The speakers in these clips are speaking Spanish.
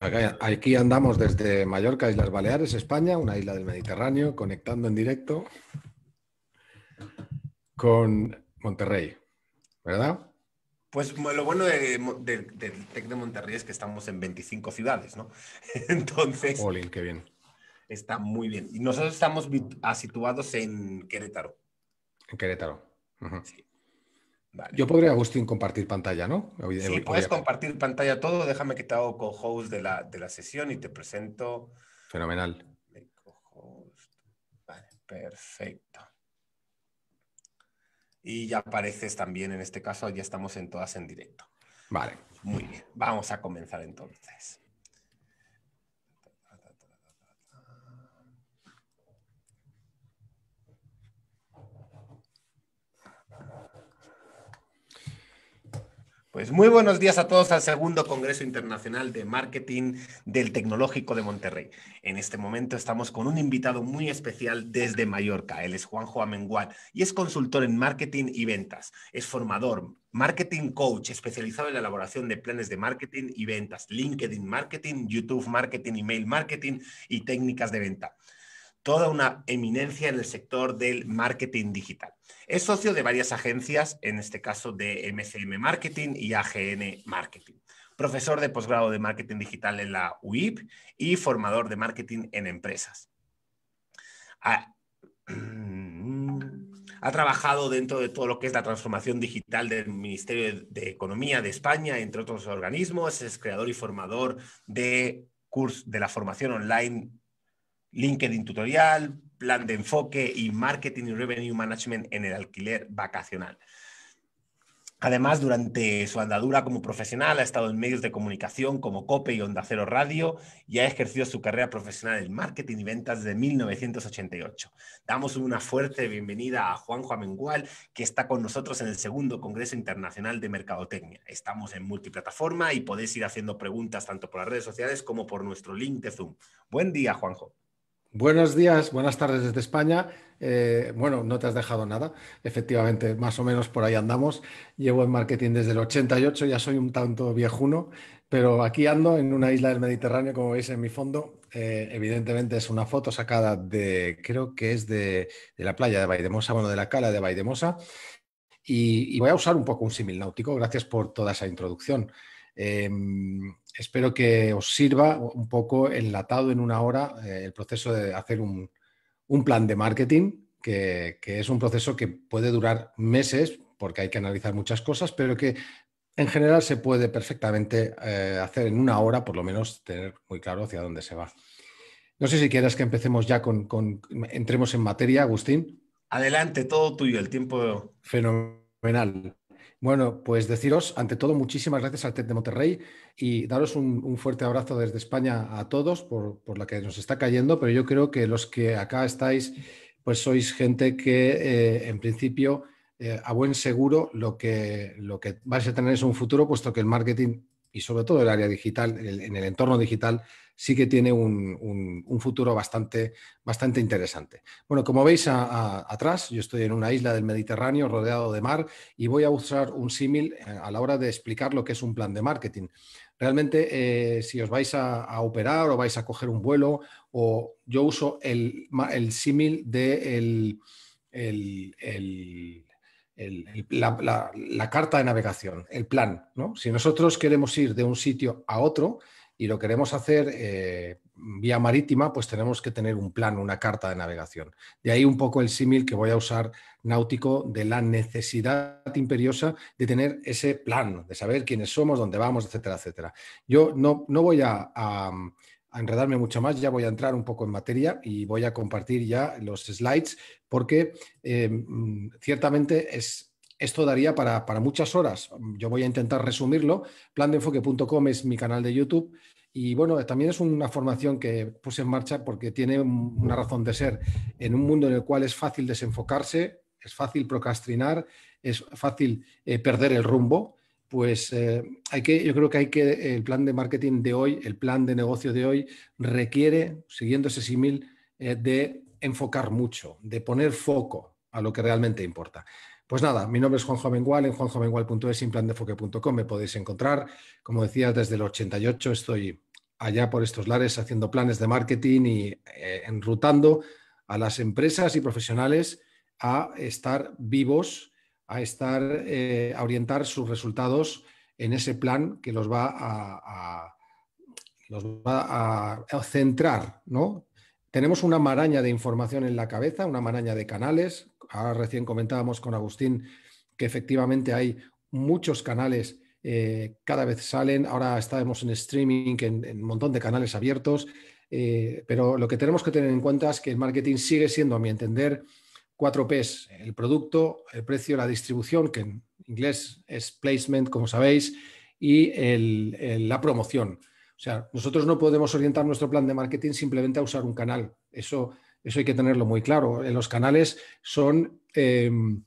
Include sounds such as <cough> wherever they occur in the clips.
Aquí andamos desde Mallorca, Islas Baleares, España, una isla del Mediterráneo, conectando en directo con Monterrey, ¿verdad? Pues lo bueno del TEC de Monterrey es que estamos en 25 ciudades, ¿no? <laughs> Entonces... qué bien. Está muy bien. Y nosotros estamos ah, situados en Querétaro. En Querétaro. sí. Yo podría, Agustín, compartir pantalla, ¿no? sí, puedes compartir pantalla todo. Déjame que te hago co-host de la, sesión y te presento. Fenomenal. perfecto. Y ya apareces también en este caso, ya estamos en todas en directo. Vale. Muy bien, vamos a comenzar entonces. Pues muy buenos días a todos al segundo Congreso Internacional de Marketing del Tecnológico de Monterrey. En este momento estamos con un invitado muy especial desde Mallorca. Él es Juanjo Amengual y es consultor en marketing y ventas. Es formador, marketing coach especializado en la elaboración de planes de marketing y ventas, LinkedIn marketing, YouTube marketing, email marketing y técnicas de venta toda una eminencia en el sector del marketing digital. Es socio de varias agencias, en este caso de MCM Marketing y AGN Marketing. Profesor de posgrado de marketing digital en la UIP y formador de marketing en empresas. <clears throat> Ha, trabajado dentro de todo lo que es la transformación digital del Ministerio de Economía de España, entre otros organismos. Es creador y formador de, curso, de la formación online LinkedIn tutorial, plan de enfoque y marketing y revenue management en el alquiler vacacional. Además, durante su andadura como profesional ha estado en medios de comunicación como COPE y Onda Cero Radio y ha ejercido su carrera profesional en marketing y ventas desde 1988. Damos una fuerte bienvenida a Juanjo Amengual, que está con nosotros en el segundo Congreso Internacional de Mercadotecnia. Estamos en multiplataforma y podéis ir haciendo preguntas tanto por las redes sociales como por nuestro link de Zoom. Buen día, Juanjo. Buenos días, buenas tardes desde España. Eh, bueno, no te has dejado nada. Efectivamente, más o menos por ahí andamos. Llevo en marketing desde el 88, ya soy un tanto viejuno, pero aquí ando en una isla del Mediterráneo, como veis en mi fondo. Eh, evidentemente es una foto sacada de, creo que es de, la playa de Baidemosa, bueno, de la cala de Baidemosa. Y, y voy a usar un poco un símil náutico, gracias por toda esa introducción. Em, espero que os sirva un poco enlatado en una hora eh, el proceso de hacer un, plan de marketing, que, es un proceso que puede durar meses porque hay que analizar muchas cosas, pero que en general se puede perfectamente eh, hacer en una hora, por lo menos tener muy claro hacia dónde se va. No sé si quieres que empecemos ya con entremos en materia, Agustín. Adelante, todo tuyo, el tiempo. Fenomenal. Bueno, pues deciros, ante todo, muchísimas gracias al TED de Monterrey y daros un, fuerte abrazo desde España a todos por, por, la que nos está cayendo, pero yo creo que los que acá estáis, pues sois gente que eh, en principio, eh, a buen seguro, lo que, lo que vais a tener es un futuro, puesto que el marketing y sobre todo el área digital, en el entorno digital, sí que tiene un, futuro bastante, bastante interesante. Bueno, como veis atrás, yo estoy en una isla del Mediterráneo rodeado de mar y voy a usar un símil eh, a la hora de explicar lo que es un plan de marketing. Realmente, eh, si os vais a, operar o vais a coger un vuelo, o yo uso el, símil de la, carta de navegación, el plan. Si nosotros queremos ir de un sitio a otro, y lo queremos hacer eh, vía marítima, pues tenemos que tener un plan, una carta de navegación. De ahí un poco el símil que voy a usar náutico de la necesidad imperiosa de tener ese plan, de saber quiénes somos, dónde vamos, etcétera, etcétera. Yo no, no voy a, enredarme mucho más, ya voy a entrar un poco en materia y voy a compartir ya los slides porque eh, ciertamente es, esto daría para, para, muchas horas. Yo voy a intentar resumirlo. Plandenfoque.com es mi canal de YouTube. Y bueno, también es una formación que puse en marcha porque tiene una razón de ser. En un mundo en el cual es fácil desenfocarse, es fácil procrastinar, es fácil eh, perder el rumbo, pues eh, hay que, yo creo que hay que, el plan de marketing de hoy, el plan de negocio de hoy, requiere, siguiendo ese símil, eh, de enfocar mucho, de poner foco a lo que realmente importa. Pues nada, mi nombre es Juanjo Amengual, en juanjoamengual.es y en plan me podéis encontrar. Como decía, desde el 88 estoy allá por estos lares haciendo planes de marketing y eh, enrutando a las empresas y profesionales a estar vivos, a estar, eh, a orientar sus resultados en ese plan que los va a, centrar, ¿no? Tenemos una maraña de información en la cabeza, una maraña de canales. Ahora recién comentábamos con Agustín que efectivamente hay muchos canales eh, cada vez salen, ahora estamos en streaming, en, un montón de canales abiertos, eh, pero lo que tenemos que tener en cuenta es que el marketing sigue siendo, a mi entender, cuatro Ps, el producto, el precio, la distribución, que en inglés es placement, como sabéis, y la promoción. O sea, nosotros no podemos orientar nuestro plan de marketing simplemente a usar un canal. Eso, hay que tenerlo muy claro. Eh, los canales son em,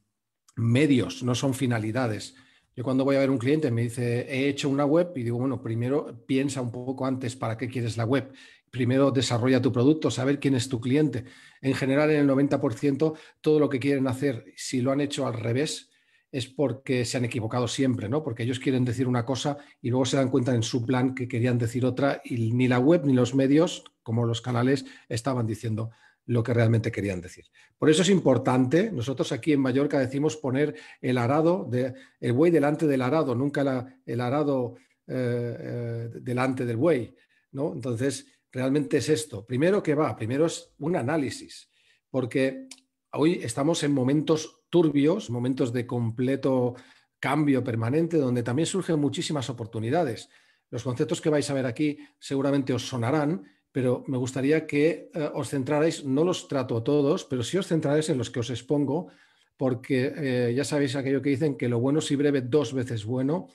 medios, no son finalidades. Yo cuando voy a ver un cliente me dice, he hecho una web y digo, bueno, primero piensa un poco antes para qué quieres la web. Primero desarrolla tu producto, saber quién es tu cliente. En general, en el 90%, todo lo que quieren hacer, si lo han hecho al revés, es porque se han equivocado siempre, ¿no? Porque ellos quieren decir una cosa y luego se dan cuenta en su plan que querían decir otra y ni la web ni los medios, como los canales, estaban diciendo lo que realmente querían decir. Por eso es importante, nosotros aquí en Mallorca decimos poner el arado, de, el buey delante del arado, nunca el arado eh, eh, delante del buey. ¿no? Entonces, realmente es esto. Primero que va, primero es un análisis, porque hoy estamos en momentos turbios, momentos de completo cambio permanente, donde también surgen muchísimas oportunidades. Los conceptos que vais a ver aquí seguramente os sonarán, pero me gustaría que eh, os centrarais, no los trato a todos, pero sí os centrarais en los que os expongo, porque eh, ya sabéis aquello que dicen que lo bueno si breve dos veces bueno.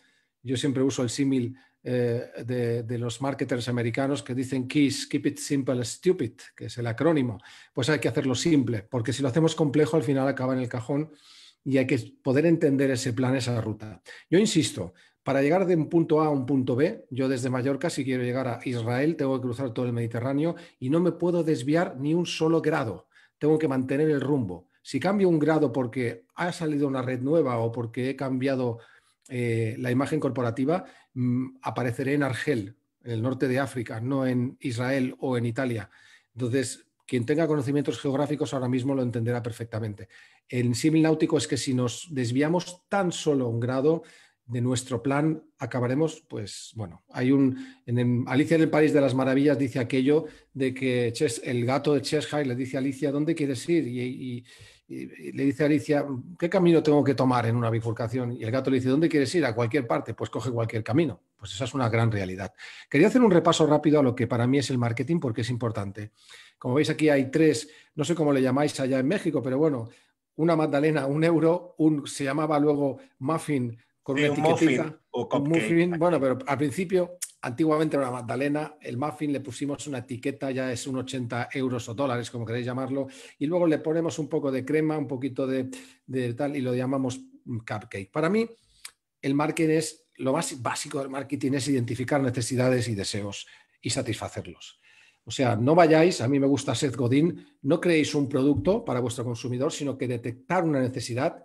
Yo siempre uso el símil eh, de, los marketers americanos que dicen Keep It Simple Stupid, que es el acrónimo. Pues hay que hacerlo simple, porque si lo hacemos complejo al final acaba en el cajón y hay que poder entender ese plan, esa ruta. Yo insisto, para llegar de un punto A a un punto B, yo desde Mallorca, si quiero llegar a Israel, tengo que cruzar todo el Mediterráneo y no me puedo desviar ni un solo grado. Tengo que mantener el rumbo. Si cambio un grado porque ha salido una red nueva o porque he cambiado eh, la imagen corporativa, mm, apareceré en Argel, en el norte de África, no en Israel o en Italia. Entonces, quien tenga conocimientos geográficos ahora mismo lo entenderá perfectamente. El símil náutico es que si nos desviamos tan solo un grado, de nuestro plan acabaremos, pues bueno, hay un, en Alicia en el País de las Maravillas dice aquello de que el gato de Cheshire le dice a Alicia, ¿dónde quieres ir? Y, le dice a Alicia, ¿qué camino tengo que tomar en una bifurcación? Y el gato le dice, ¿dónde quieres ir? A cualquier parte, pues coge cualquier camino. Pues esa es una gran realidad. Quería hacer un repaso rápido a lo que para mí es el marketing porque es importante. Como veis aquí hay tres, no sé cómo le llamáis allá en México, pero bueno, una magdalena, un euro, un, se llamaba luego muffin con una o Bueno, pero al principio, antiguamente era una magdalena, el muffin le pusimos una etiqueta, ya es un 80 euros o dólares, como queréis llamarlo, y luego le ponemos un poco de crema, un poquito de, de tal, y lo llamamos cupcake. Para mí, el marketing es, lo más básico del marketing es identificar necesidades y deseos y satisfacerlos. O sea, no vayáis, a mí me gusta Seth Godin, no creéis un producto para vuestro consumidor, sino que detectar una necesidad,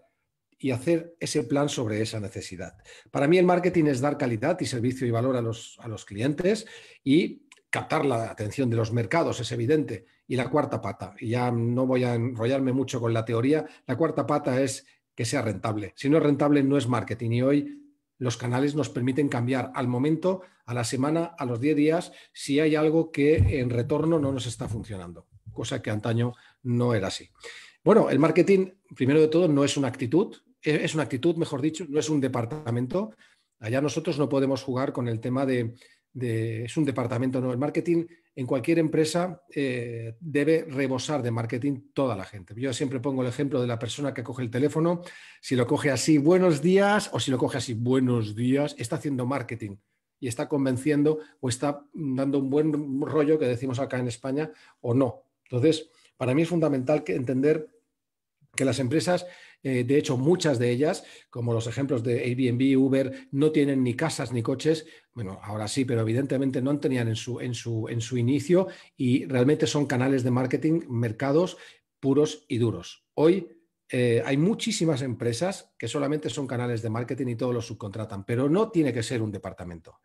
y hacer ese plan sobre esa necesidad. Para mí el marketing es dar calidad y servicio y valor a los, a los clientes y captar la atención de los mercados, es evidente. Y la cuarta pata, y ya no voy a enrollarme mucho con la teoría, la cuarta pata es que sea rentable. Si no es rentable, no es marketing. Y hoy los canales nos permiten cambiar al momento, a la semana, a los 10 días, si hay algo que en retorno no nos está funcionando, cosa que antaño no era así. Bueno, el marketing, primero de todo, no es una actitud, e, es una actitud, mejor dicho, no es un departamento. Allá nosotros no podemos jugar con el tema de, es un departamento, no. El marketing en cualquier empresa eh, debe rebosar de marketing toda la gente. Yo siempre pongo el ejemplo de la persona que coge el teléfono, si lo coge así, buenos días, o si lo coge así, buenos días, está haciendo marketing y está convenciendo o está dando un buen rollo que decimos acá en España o no. Entonces, para mí es fundamental entender que las empresas eh, de hecho, muchas de ellas, como los ejemplos de Airbnb, Uber, no tienen ni casas ni coches. Bueno, ahora sí, pero evidentemente no tenían en su, inicio y realmente son canales de marketing, mercados puros y duros. Hoy eh, hay muchísimas empresas que solamente son canales de marketing y todos los subcontratan, pero no tiene que ser un departamento.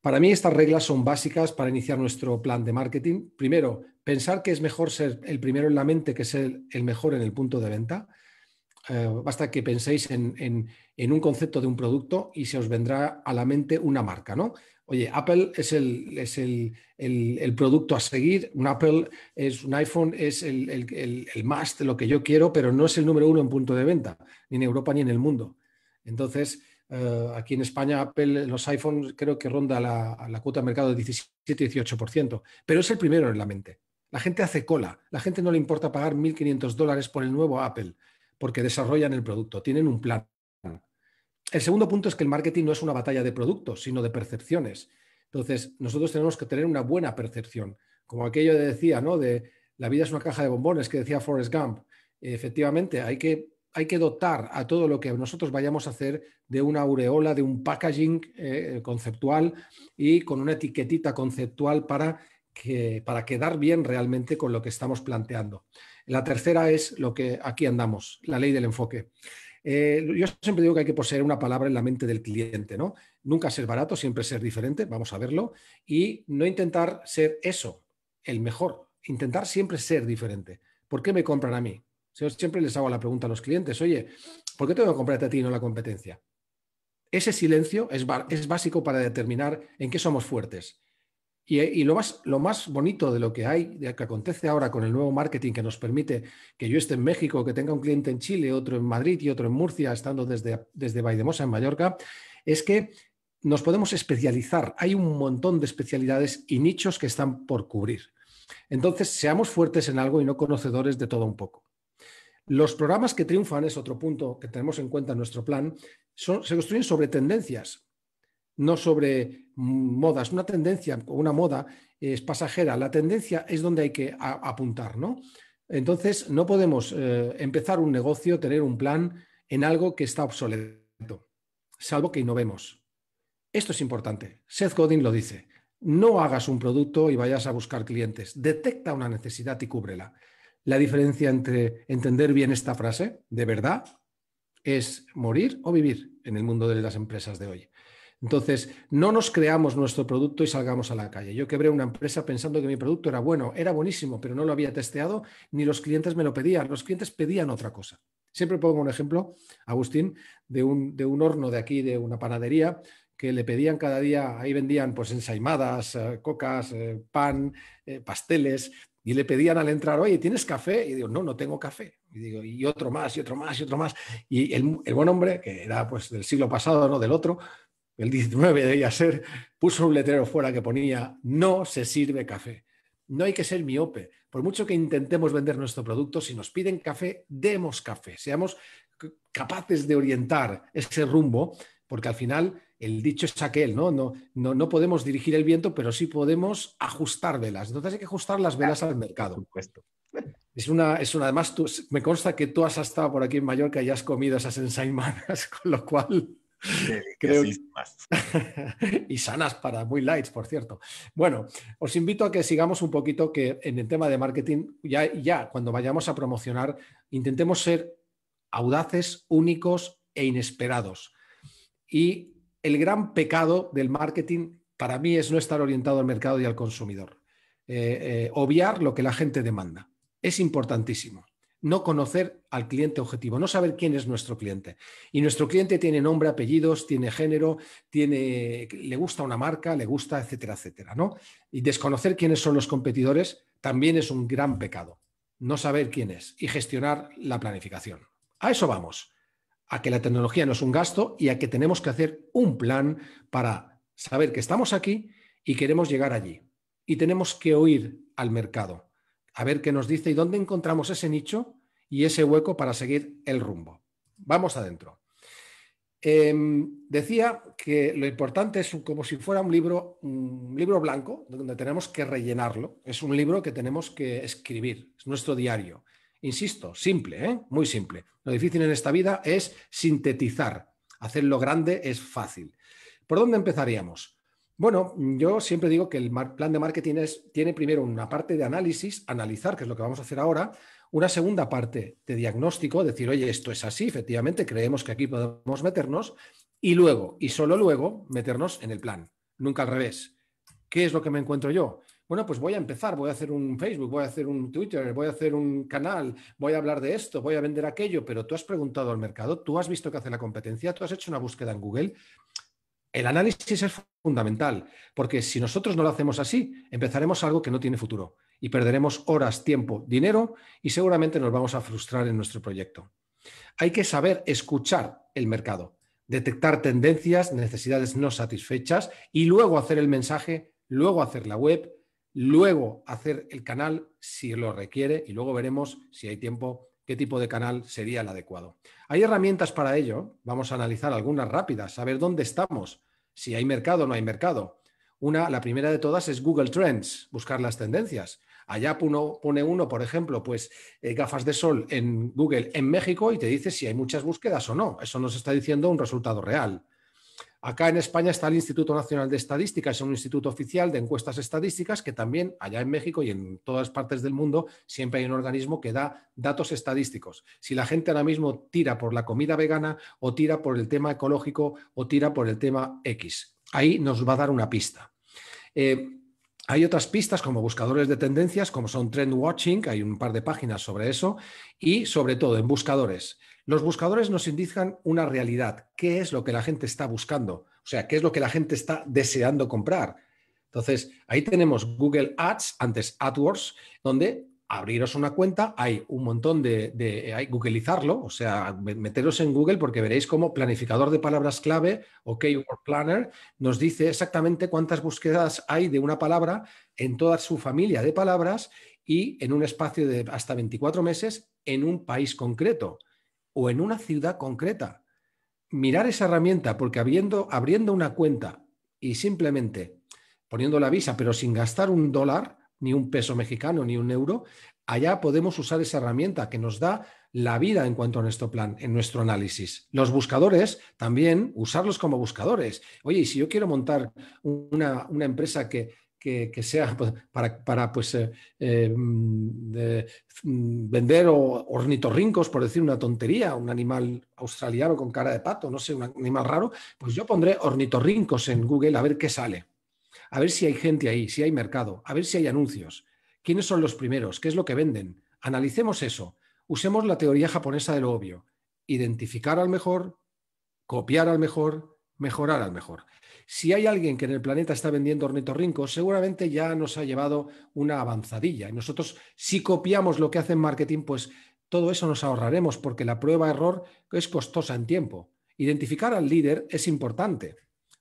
Para mí estas reglas son básicas para iniciar nuestro plan de marketing. Primero, pensar que es mejor ser el primero en la mente que ser el mejor en el punto de venta. Eh, basta que penséis en, un concepto de un producto y se os vendrá a la mente una marca, ¿no? Oye, Apple es el, producto a seguir, un Apple es un iPhone, es el, más de lo que yo quiero, pero no es el número uno en punto de venta, ni en Europa ni en el mundo. Entonces, eh, aquí en España, Apple, los iPhones creo que ronda la, la cuota de mercado de 17-18%, pero es el primero en la mente. La gente hace cola, la gente no le importa pagar 1.500 dólares por el nuevo Apple, porque desarrollan el producto, tienen un plan. El segundo punto es que el marketing no es una batalla de productos, sino de percepciones. Entonces, nosotros tenemos que tener una buena percepción, como aquello que decía, ¿no? De la vida es una caja de bombones, que decía Forrest Gump. Efectivamente, hay que, hay que dotar a todo lo que nosotros vayamos a hacer de una aureola, de un packaging eh, conceptual y con una etiquetita conceptual para, que, para quedar bien realmente con lo que estamos planteando. La tercera es lo que aquí andamos, la ley del enfoque. Eh, yo siempre digo que hay que poseer una palabra en la mente del cliente, ¿no? Nunca ser barato, siempre ser diferente, vamos a verlo, y no intentar ser eso, el mejor, intentar siempre ser diferente. ¿Por qué me compran a mí? siempre les hago la pregunta a los clientes, oye, ¿por qué tengo que comprarte a ti y no la competencia? Ese silencio es, es básico para determinar en qué somos fuertes. Y, lo, más, lo, más, bonito de lo que hay, de lo que acontece ahora con el nuevo marketing que nos permite que yo esté en México, que tenga un cliente en Chile, otro en Madrid y otro en Murcia, estando desde, desde Vaidemosa en Mallorca, es que nos podemos especializar. Hay un montón de especialidades y nichos que están por cubrir. Entonces, seamos fuertes en algo y no conocedores de todo un poco. Los programas que triunfan, es otro punto que tenemos en cuenta en nuestro plan, se construyen sobre tendencias no sobre modas. Una tendencia o una moda es pasajera, la tendencia es donde hay que apuntar, ¿no? Entonces, no podemos eh, empezar un negocio, tener un plan en algo que está obsoleto, salvo que innovemos. Esto es importante. Seth Godin lo dice. No hagas un producto y vayas a buscar clientes. Detecta una necesidad y cúbrela. La diferencia entre entender bien esta frase, de verdad, es morir o vivir en el mundo de las empresas de hoy. Entonces, no nos creamos nuestro producto y salgamos a la calle. Yo quebré una empresa pensando que mi producto era bueno, era buenísimo, pero no lo había testeado ni los clientes me lo pedían. Los clientes pedían otra cosa. Siempre pongo un ejemplo, Agustín, de un, de un horno de aquí, de una panadería, que le pedían cada día, ahí vendían pues ensaimadas, eh, cocas, eh, pan, eh, pasteles, y le pedían al entrar, oye, ¿tienes café? Y digo, no, no tengo café. Y digo, y otro más, y otro más, y otro más. Y el, el buen hombre, que era pues del siglo pasado, no del otro, el 19 debía ser, puso un letrero fuera que ponía no se sirve café. No hay que ser miope. Por mucho que intentemos vender nuestro producto, si nos piden café, demos café. Seamos capaces de orientar ese rumbo, porque al final el dicho es aquel, ¿no? No, no, no podemos dirigir el viento, pero sí podemos ajustar velas. Entonces hay que ajustar las velas al mercado. Es una, es una, además, me consta que tú has estado por aquí en Mallorca y has comido esas ensaimadas <laughs> con lo cual <laughs> y sanas para muy lights, por cierto. Bueno, os invito a que sigamos un poquito que en el tema de marketing, ya, ya cuando vayamos a promocionar, intentemos ser audaces, únicos e inesperados. Y el gran pecado del marketing para mí es no estar orientado al mercado y al consumidor. Eh, eh, obviar lo que la gente demanda. Es importantísimo no conocer al cliente objetivo, no saber quién es nuestro cliente. Y nuestro cliente tiene nombre, apellidos, tiene género, tiene, le gusta una marca, le gusta, etcétera, etcétera. ¿no? Y desconocer quiénes son los competidores también es un gran pecado. No saber quién es y gestionar la planificación. A eso vamos, a que la tecnología no es un gasto y a que tenemos que hacer un plan para saber que estamos aquí y queremos llegar allí. Y tenemos que oír al mercado a ver qué nos dice y dónde encontramos ese nicho y ese hueco para seguir el rumbo. Vamos adentro. Em, decía que lo importante es como si fuera un libro, un libro blanco donde tenemos que rellenarlo. Es un libro que tenemos que escribir, es nuestro diario. Insisto, simple, ¿eh? muy simple. Lo difícil en esta vida es sintetizar. Hacerlo grande es fácil. ¿Por dónde empezaríamos? Bueno, yo siempre digo que el plan de marketing tiene primero una parte de análisis, analizar, que es lo que vamos a hacer ahora, una segunda parte de diagnóstico, decir, oye, esto es así, efectivamente, creemos que aquí podemos meternos, y luego, y solo luego, meternos en el plan, nunca al revés. ¿Qué es lo que me encuentro yo? Bueno, pues voy a empezar, voy a hacer un Facebook, voy a hacer un Twitter, voy a hacer un canal, voy a hablar de esto, voy a vender aquello, pero tú has preguntado al mercado, tú has visto qué hace la competencia, tú has hecho una búsqueda en Google. El análisis es fundamental, porque si nosotros no lo hacemos así, empezaremos algo que no tiene futuro y perderemos horas, tiempo, dinero y seguramente nos vamos a frustrar en nuestro proyecto. Hay que saber escuchar el mercado, detectar tendencias, necesidades no satisfechas y luego hacer el mensaje, luego hacer la web, luego hacer el canal si lo requiere y luego veremos si hay tiempo qué tipo de canal sería el adecuado. Hay herramientas para ello, vamos a analizar algunas rápidas, a ver dónde estamos, si hay mercado o no hay mercado. Una, la primera de todas es Google Trends, buscar las tendencias. Allá pone uno, por ejemplo, pues eh, gafas de sol en Google en México y te dice si hay muchas búsquedas o no. Eso nos está diciendo un resultado real. Acá en España está el Instituto Nacional de Estadística, es un instituto oficial de encuestas estadísticas que también allá en México y en todas partes del mundo siempre hay un organismo que da datos estadísticos. Si la gente ahora mismo tira por la comida vegana o tira por el tema ecológico o tira por el tema X, ahí nos va a dar una pista. Eh, hay otras pistas como buscadores de tendencias, como son Trend Watching, hay un par de páginas sobre eso, y sobre todo en buscadores. Los buscadores nos indican una realidad, qué es lo que la gente está buscando, o sea, qué es lo que la gente está deseando comprar. Entonces, ahí tenemos Google Ads, antes AdWords, donde abriros una cuenta, hay un montón de, hay googleizarlo, o sea, meteros en Google porque veréis cómo planificador de palabras clave o Keyword Planner nos dice exactamente cuántas búsquedas hay de una palabra en toda su familia de palabras y en un espacio de hasta 24 meses en un país concreto o en una ciudad concreta. Mirar esa herramienta, porque habiendo, abriendo una cuenta y simplemente poniendo la visa, pero sin gastar un dólar, ni un peso mexicano, ni un euro, allá podemos usar esa herramienta que nos da la vida en cuanto a nuestro plan, en nuestro análisis. Los buscadores también, usarlos como buscadores. Oye, y si yo quiero montar una, una empresa que, que, sea pues, para, pues, eh, eh, mm, mm, vender ornitorrincos, por decir una tontería, un animal australiano con cara de pato, no sé, un animal raro, pues yo pondré ornitorrincos en Google a ver qué sale, a ver si hay gente ahí, si hay mercado, a ver si hay anuncios, quiénes son los primeros, qué es lo que venden. Analicemos eso, usemos la teoría japonesa de lo obvio, identificar al mejor, copiar al mejor, mejorar al mejor. Si hay alguien que en el planeta está vendiendo ornitorrincos, seguramente ya nos ha llevado una avanzadilla. Y nosotros, si copiamos lo que hace en marketing, pues todo eso nos ahorraremos porque la prueba-error es costosa en tiempo. Identificar al líder es importante.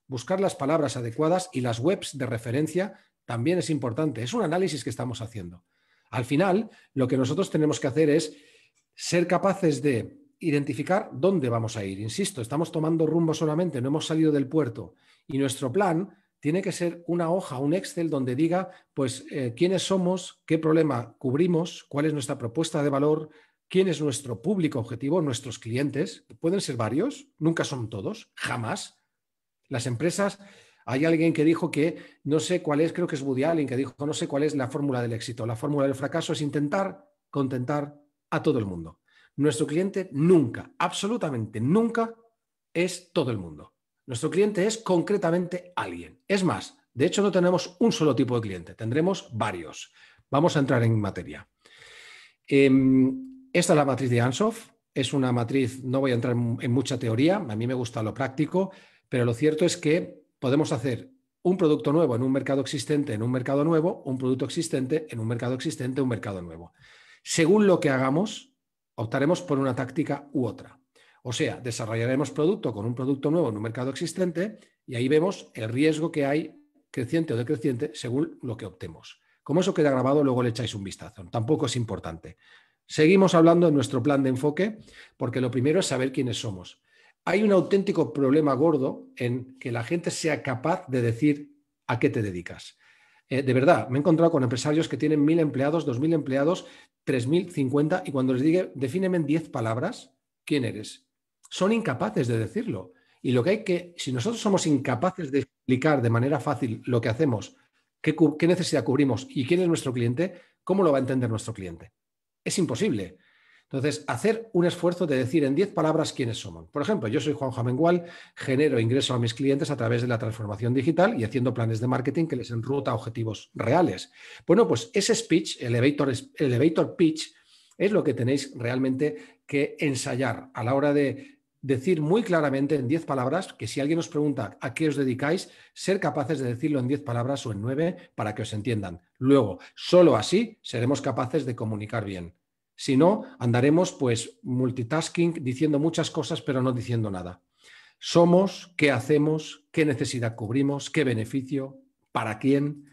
Buscar las palabras adecuadas y las webs de referencia también es importante. Es un análisis que estamos haciendo. Al final, lo que nosotros tenemos que hacer es ser capaces de identificar dónde vamos a ir. Insisto, estamos tomando rumbo solamente, no hemos salido del puerto. Y nuestro plan tiene que ser una hoja, un Excel donde diga, pues, eh, quiénes somos, qué problema cubrimos, cuál es nuestra propuesta de valor, quién es nuestro público objetivo, nuestros clientes. Pueden ser varios, nunca son todos, jamás. Las empresas, hay alguien que dijo que no sé cuál es, creo que es Woody Allen, que dijo no sé cuál es la fórmula del éxito. La fórmula del fracaso es intentar contentar a todo el mundo. Nuestro cliente nunca, absolutamente nunca, es todo el mundo. Nuestro cliente es concretamente alguien. Es más, de hecho no tenemos un solo tipo de cliente, tendremos varios. Vamos a entrar en materia. Em, esta es la matriz de Ansoff. Es una matriz, no voy a entrar en mucha teoría, a mí me gusta lo práctico, pero lo cierto es que podemos hacer un producto nuevo en un mercado existente, en un mercado nuevo, un producto existente, en un mercado existente, un mercado nuevo. Según lo que hagamos, optaremos por una táctica u otra. O sea, desarrollaremos producto con un producto nuevo en un mercado existente y ahí vemos el riesgo que hay creciente o decreciente según lo que optemos. Como eso queda grabado, luego le echáis un vistazo. Tampoco es importante. Seguimos hablando de nuestro plan de enfoque porque lo primero es saber quiénes somos. Hay un auténtico problema gordo en que la gente sea capaz de decir a qué te dedicas. Eh, de verdad, me he encontrado con empresarios que tienen mil empleados, dos mil empleados, tres mil, cincuenta, y cuando les digo, defíneme en diez palabras quién eres, son incapaces de decirlo. Y lo que hay que, si nosotros somos incapaces de explicar de manera fácil lo que hacemos, qué, necesidad cubrimos y quién es nuestro cliente, ¿cómo lo va a entender nuestro cliente? Es imposible. Entonces, hacer un esfuerzo de decir en 10 palabras quiénes somos. Por ejemplo, yo soy Juan Jamengual, genero ingreso a mis clientes a través de la transformación digital y haciendo planes de marketing que les enruta a objetivos reales. Bueno, pues ese speech, elevator, elevator pitch, es lo que tenéis realmente que ensayar a la hora de decir muy claramente en 10 palabras, que si alguien os pregunta a qué os dedicáis, ser capaces de decirlo en 10 palabras o en 9 para que os entiendan. Luego, solo así seremos capaces de comunicar bien. Si no, andaremos pues multitasking diciendo muchas cosas pero no diciendo nada. Somos, qué hacemos, qué necesidad cubrimos, qué beneficio, para quién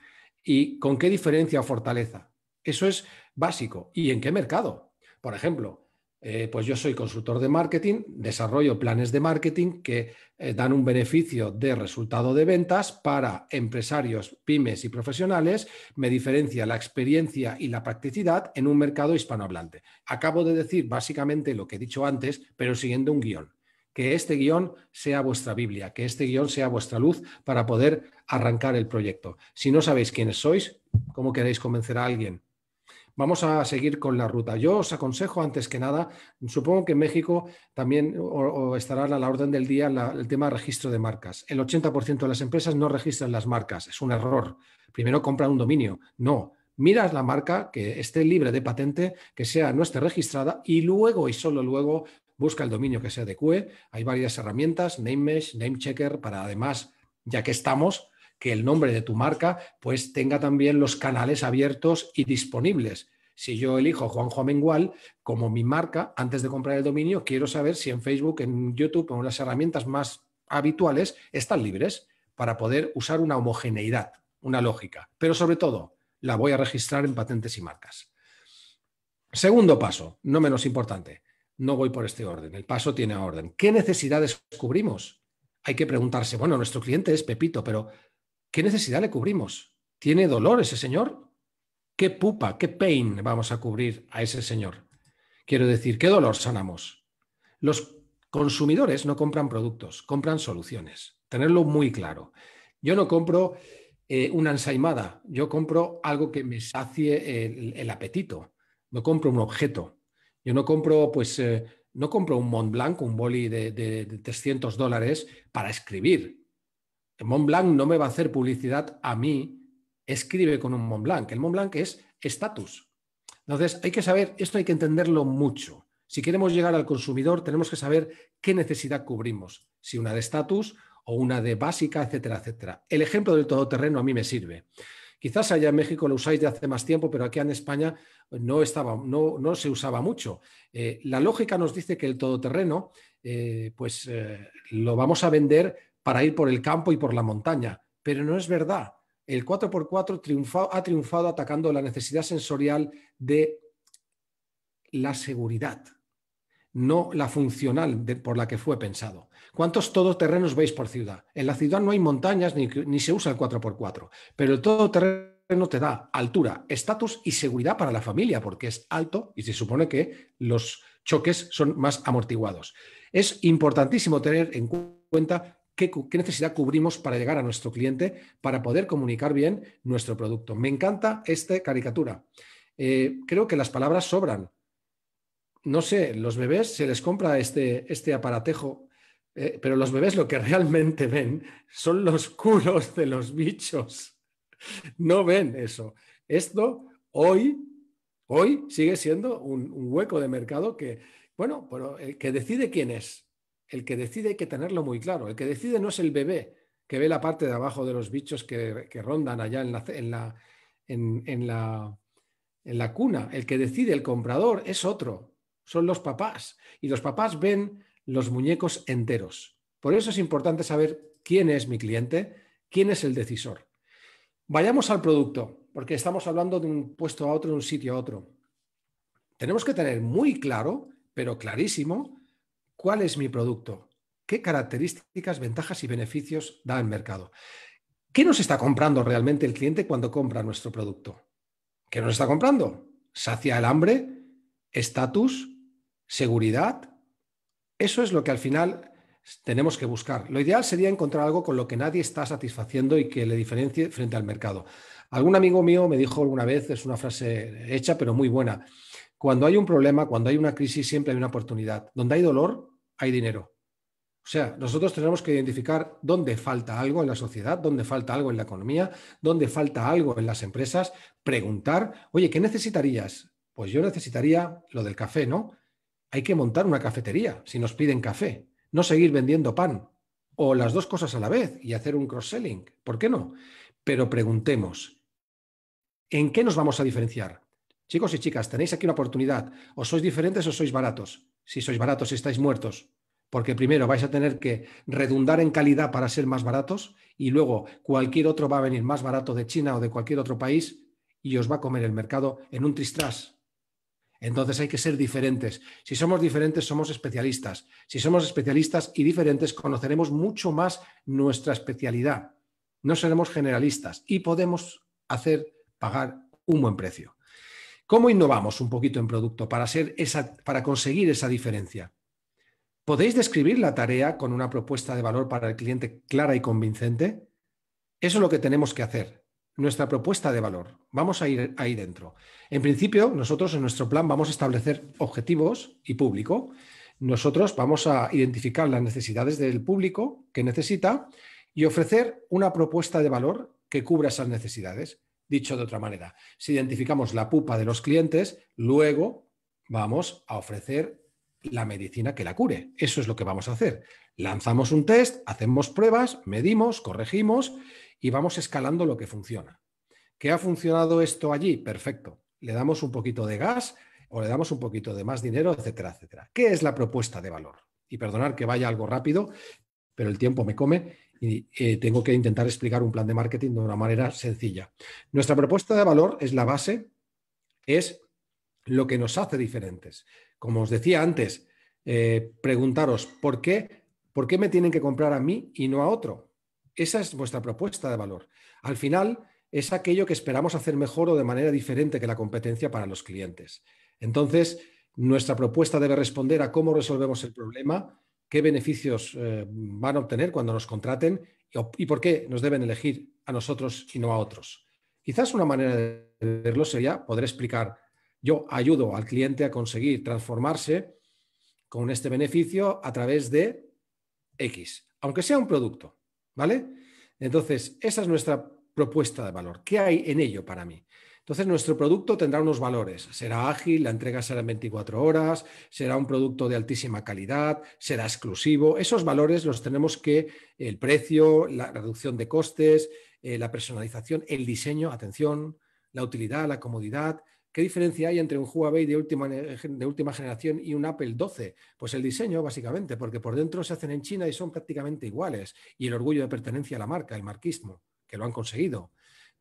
y con qué diferencia o fortaleza. Eso es básico. ¿Y en qué mercado? Por ejemplo, eh, pues yo soy consultor de marketing, desarrollo planes de marketing que eh, dan un beneficio de resultado de ventas para empresarios, pymes y profesionales. Me diferencia la experiencia y la practicidad en un mercado hispanohablante. Acabo de decir básicamente lo que he dicho antes, pero siguiendo un guión. Que este guión sea vuestra Biblia, que este guión sea vuestra luz para poder arrancar el proyecto. Si no sabéis quiénes sois, ¿cómo queréis convencer a alguien? Vamos a seguir con la ruta. Yo os aconsejo, antes que nada, supongo que en México también estará a la orden del día el tema registro de marcas. El 80% de las empresas no registran las marcas, es un error. Primero compra un dominio. No, miras la marca que esté libre de patente, que sea no esté registrada y luego y solo luego busca el dominio que de CUE. Hay varias herramientas, NameMesh, NameChecker, para además, ya que estamos, que el nombre de tu marca pues tenga también los canales abiertos y disponibles. Si yo elijo Juanjo Amengual como mi marca, antes de comprar el dominio, quiero saber si en Facebook, en YouTube o en las herramientas más habituales están libres para poder usar una homogeneidad, una lógica. Pero sobre todo, la voy a registrar en patentes y marcas. Segundo paso, no menos importante. No voy por este orden. El paso tiene orden. ¿Qué necesidades cubrimos? Hay que preguntarse, bueno, nuestro cliente es Pepito, pero ¿Qué necesidad le cubrimos? ¿Tiene dolor ese señor? ¿Qué pupa, qué pain vamos a cubrir a ese señor? Quiero decir, ¿qué dolor sanamos? Los consumidores no compran productos, compran soluciones. Tenerlo muy claro. Yo no compro eh, una ensaimada, yo compro algo que me sacie el, apetito. No compro un objeto. Yo no compro, pues, eh, no compro un Mont Blanc, un boli de, de 300 dólares para escribir. Montblanc no me va a hacer publicidad a mí, escribe con un Montblanc. El Montblanc es estatus. Entonces, hay que saber, esto hay que entenderlo mucho. Si queremos llegar al consumidor, tenemos que saber qué necesidad cubrimos, si una de estatus o una de básica, etcétera, etcétera. El ejemplo del todoterreno a mí me sirve. Quizás allá en México lo usáis de hace más tiempo, pero aquí en España no, estaba, no, se usaba mucho. Eh, la lógica nos dice que el todoterreno, eh, pues eh, lo vamos a vender para ir por el campo y por la montaña, pero no es verdad. El 4x4 ha triunfado atacando la necesidad sensorial de la seguridad, no la funcional por la que fue pensado. ¿Cuántos todoterrenos veis por ciudad? En la ciudad no hay montañas ni, ni se usa el 4x4, pero el todoterreno te da altura, estatus y seguridad para la familia porque es alto y se supone que los choques son más amortiguados. Es importantísimo tener en cuenta qué, necesidad cubrimos para llegar a nuestro cliente, para poder comunicar bien nuestro producto. Me encanta esta caricatura. Eh, creo que las palabras sobran. No sé, los bebés se les compra este, este aparatejo, eh, pero los bebés lo que <laughs> realmente ven son los culos de los bichos. No ven eso. Esto hoy, hoy sigue siendo un, hueco de mercado que, bueno, pero, eh, que decide quién es el que decide hay que tenerlo muy claro. El que decide no es el bebé que ve la parte de abajo de los bichos que, rondan allá en la, en, la, en, la, en la cuna. El que decide, el comprador, es otro. Son los papás. Y los papás ven los muñecos enteros. Por eso es importante saber quién es mi cliente, quién es el decisor. Vayamos al producto, porque estamos hablando de un puesto a otro, de un sitio a otro. Tenemos que tener muy claro, pero clarísimo, cuál es mi producto, qué características, ventajas y beneficios da el mercado. ¿Qué nos está comprando realmente el cliente cuando compra nuestro producto? ¿Qué nos está comprando? Sacia el hambre, estatus, seguridad. Eso es lo que al final tenemos que buscar. Lo ideal sería encontrar algo con lo que nadie está satisfaciendo y que le diferencie frente al mercado. Algún amigo mío me dijo alguna vez, es una frase hecha pero muy buena, cuando hay un problema, cuando hay una crisis, siempre hay una oportunidad. Donde hay dolor, hay dinero. O sea, nosotros tenemos que identificar dónde falta algo en la sociedad, dónde falta algo en la economía, dónde falta algo en las empresas, preguntar, oye, ¿qué necesitarías? Pues yo necesitaría lo del café, ¿no? Hay que montar una cafetería si nos piden café, no seguir vendiendo pan o las dos cosas a la vez y hacer un cross-selling, ¿por qué no? Pero preguntemos, ¿en qué nos vamos a diferenciar? Chicos y chicas, tenéis aquí una oportunidad. O sois diferentes o sois baratos. Si sois baratos, estáis muertos. Porque primero vais a tener que redundar en calidad para ser más baratos y luego cualquier otro va a venir más barato de China o de cualquier otro país y os va a comer el mercado en un tristras. Entonces hay que ser diferentes. Si somos diferentes, somos especialistas. Si somos especialistas y diferentes, conoceremos mucho más nuestra especialidad. No seremos generalistas y podemos hacer pagar un buen precio. ¿Cómo innovamos un poquito en producto para, ser esa, para conseguir esa diferencia? ¿Podéis describir la tarea con una propuesta de valor para el cliente clara y convincente? Eso es lo que tenemos que hacer, nuestra propuesta de valor. Vamos a ir ahí dentro. En principio, nosotros en nuestro plan vamos a establecer objetivos y público. Nosotros vamos a identificar las necesidades del público que necesita y ofrecer una propuesta de valor que cubra esas necesidades. Dicho de otra manera, si identificamos la pupa de los clientes, luego vamos a ofrecer la medicina que la cure. Eso es lo que vamos a hacer. Lanzamos un test, hacemos pruebas, medimos, corregimos y vamos escalando lo que funciona. ¿Qué ha funcionado esto allí? Perfecto. Le damos un poquito de gas o le damos un poquito de más dinero, etcétera, etcétera. ¿Qué es la propuesta de valor? Y perdonar que vaya algo rápido, pero el tiempo me come y eh, tengo que intentar explicar un plan de marketing de una manera sencilla. Nuestra propuesta de valor es la base, es lo que nos hace diferentes. Como os decía antes, eh, preguntaros por qué, por qué me tienen que comprar a mí y no a otro. Esa es vuestra propuesta de valor. Al final, es aquello que esperamos hacer mejor o de manera diferente que la competencia para los clientes. Entonces, nuestra propuesta debe responder a cómo resolvemos el problema qué beneficios eh, van a obtener cuando nos contraten y, por qué nos deben elegir a nosotros y no a otros. Quizás una manera de verlo sería poder explicar, yo ayudo al cliente a conseguir transformarse con este beneficio a través de X, aunque sea un producto, ¿vale? Entonces, esa es nuestra propuesta de valor. ¿Qué hay en ello para mí? Entonces, nuestro producto tendrá unos valores. Será ágil, la entrega será en 24 horas, será un producto de altísima calidad, será exclusivo. Esos valores los tenemos que, el precio, la reducción de costes, eh, la personalización, el diseño, atención, la utilidad, la comodidad. ¿Qué diferencia hay entre un Huawei de última, de última, generación y un Apple 12? Pues el diseño, básicamente, porque por dentro se hacen en China y son prácticamente iguales. Y el orgullo de pertenencia a la marca, el marquismo, que lo han conseguido.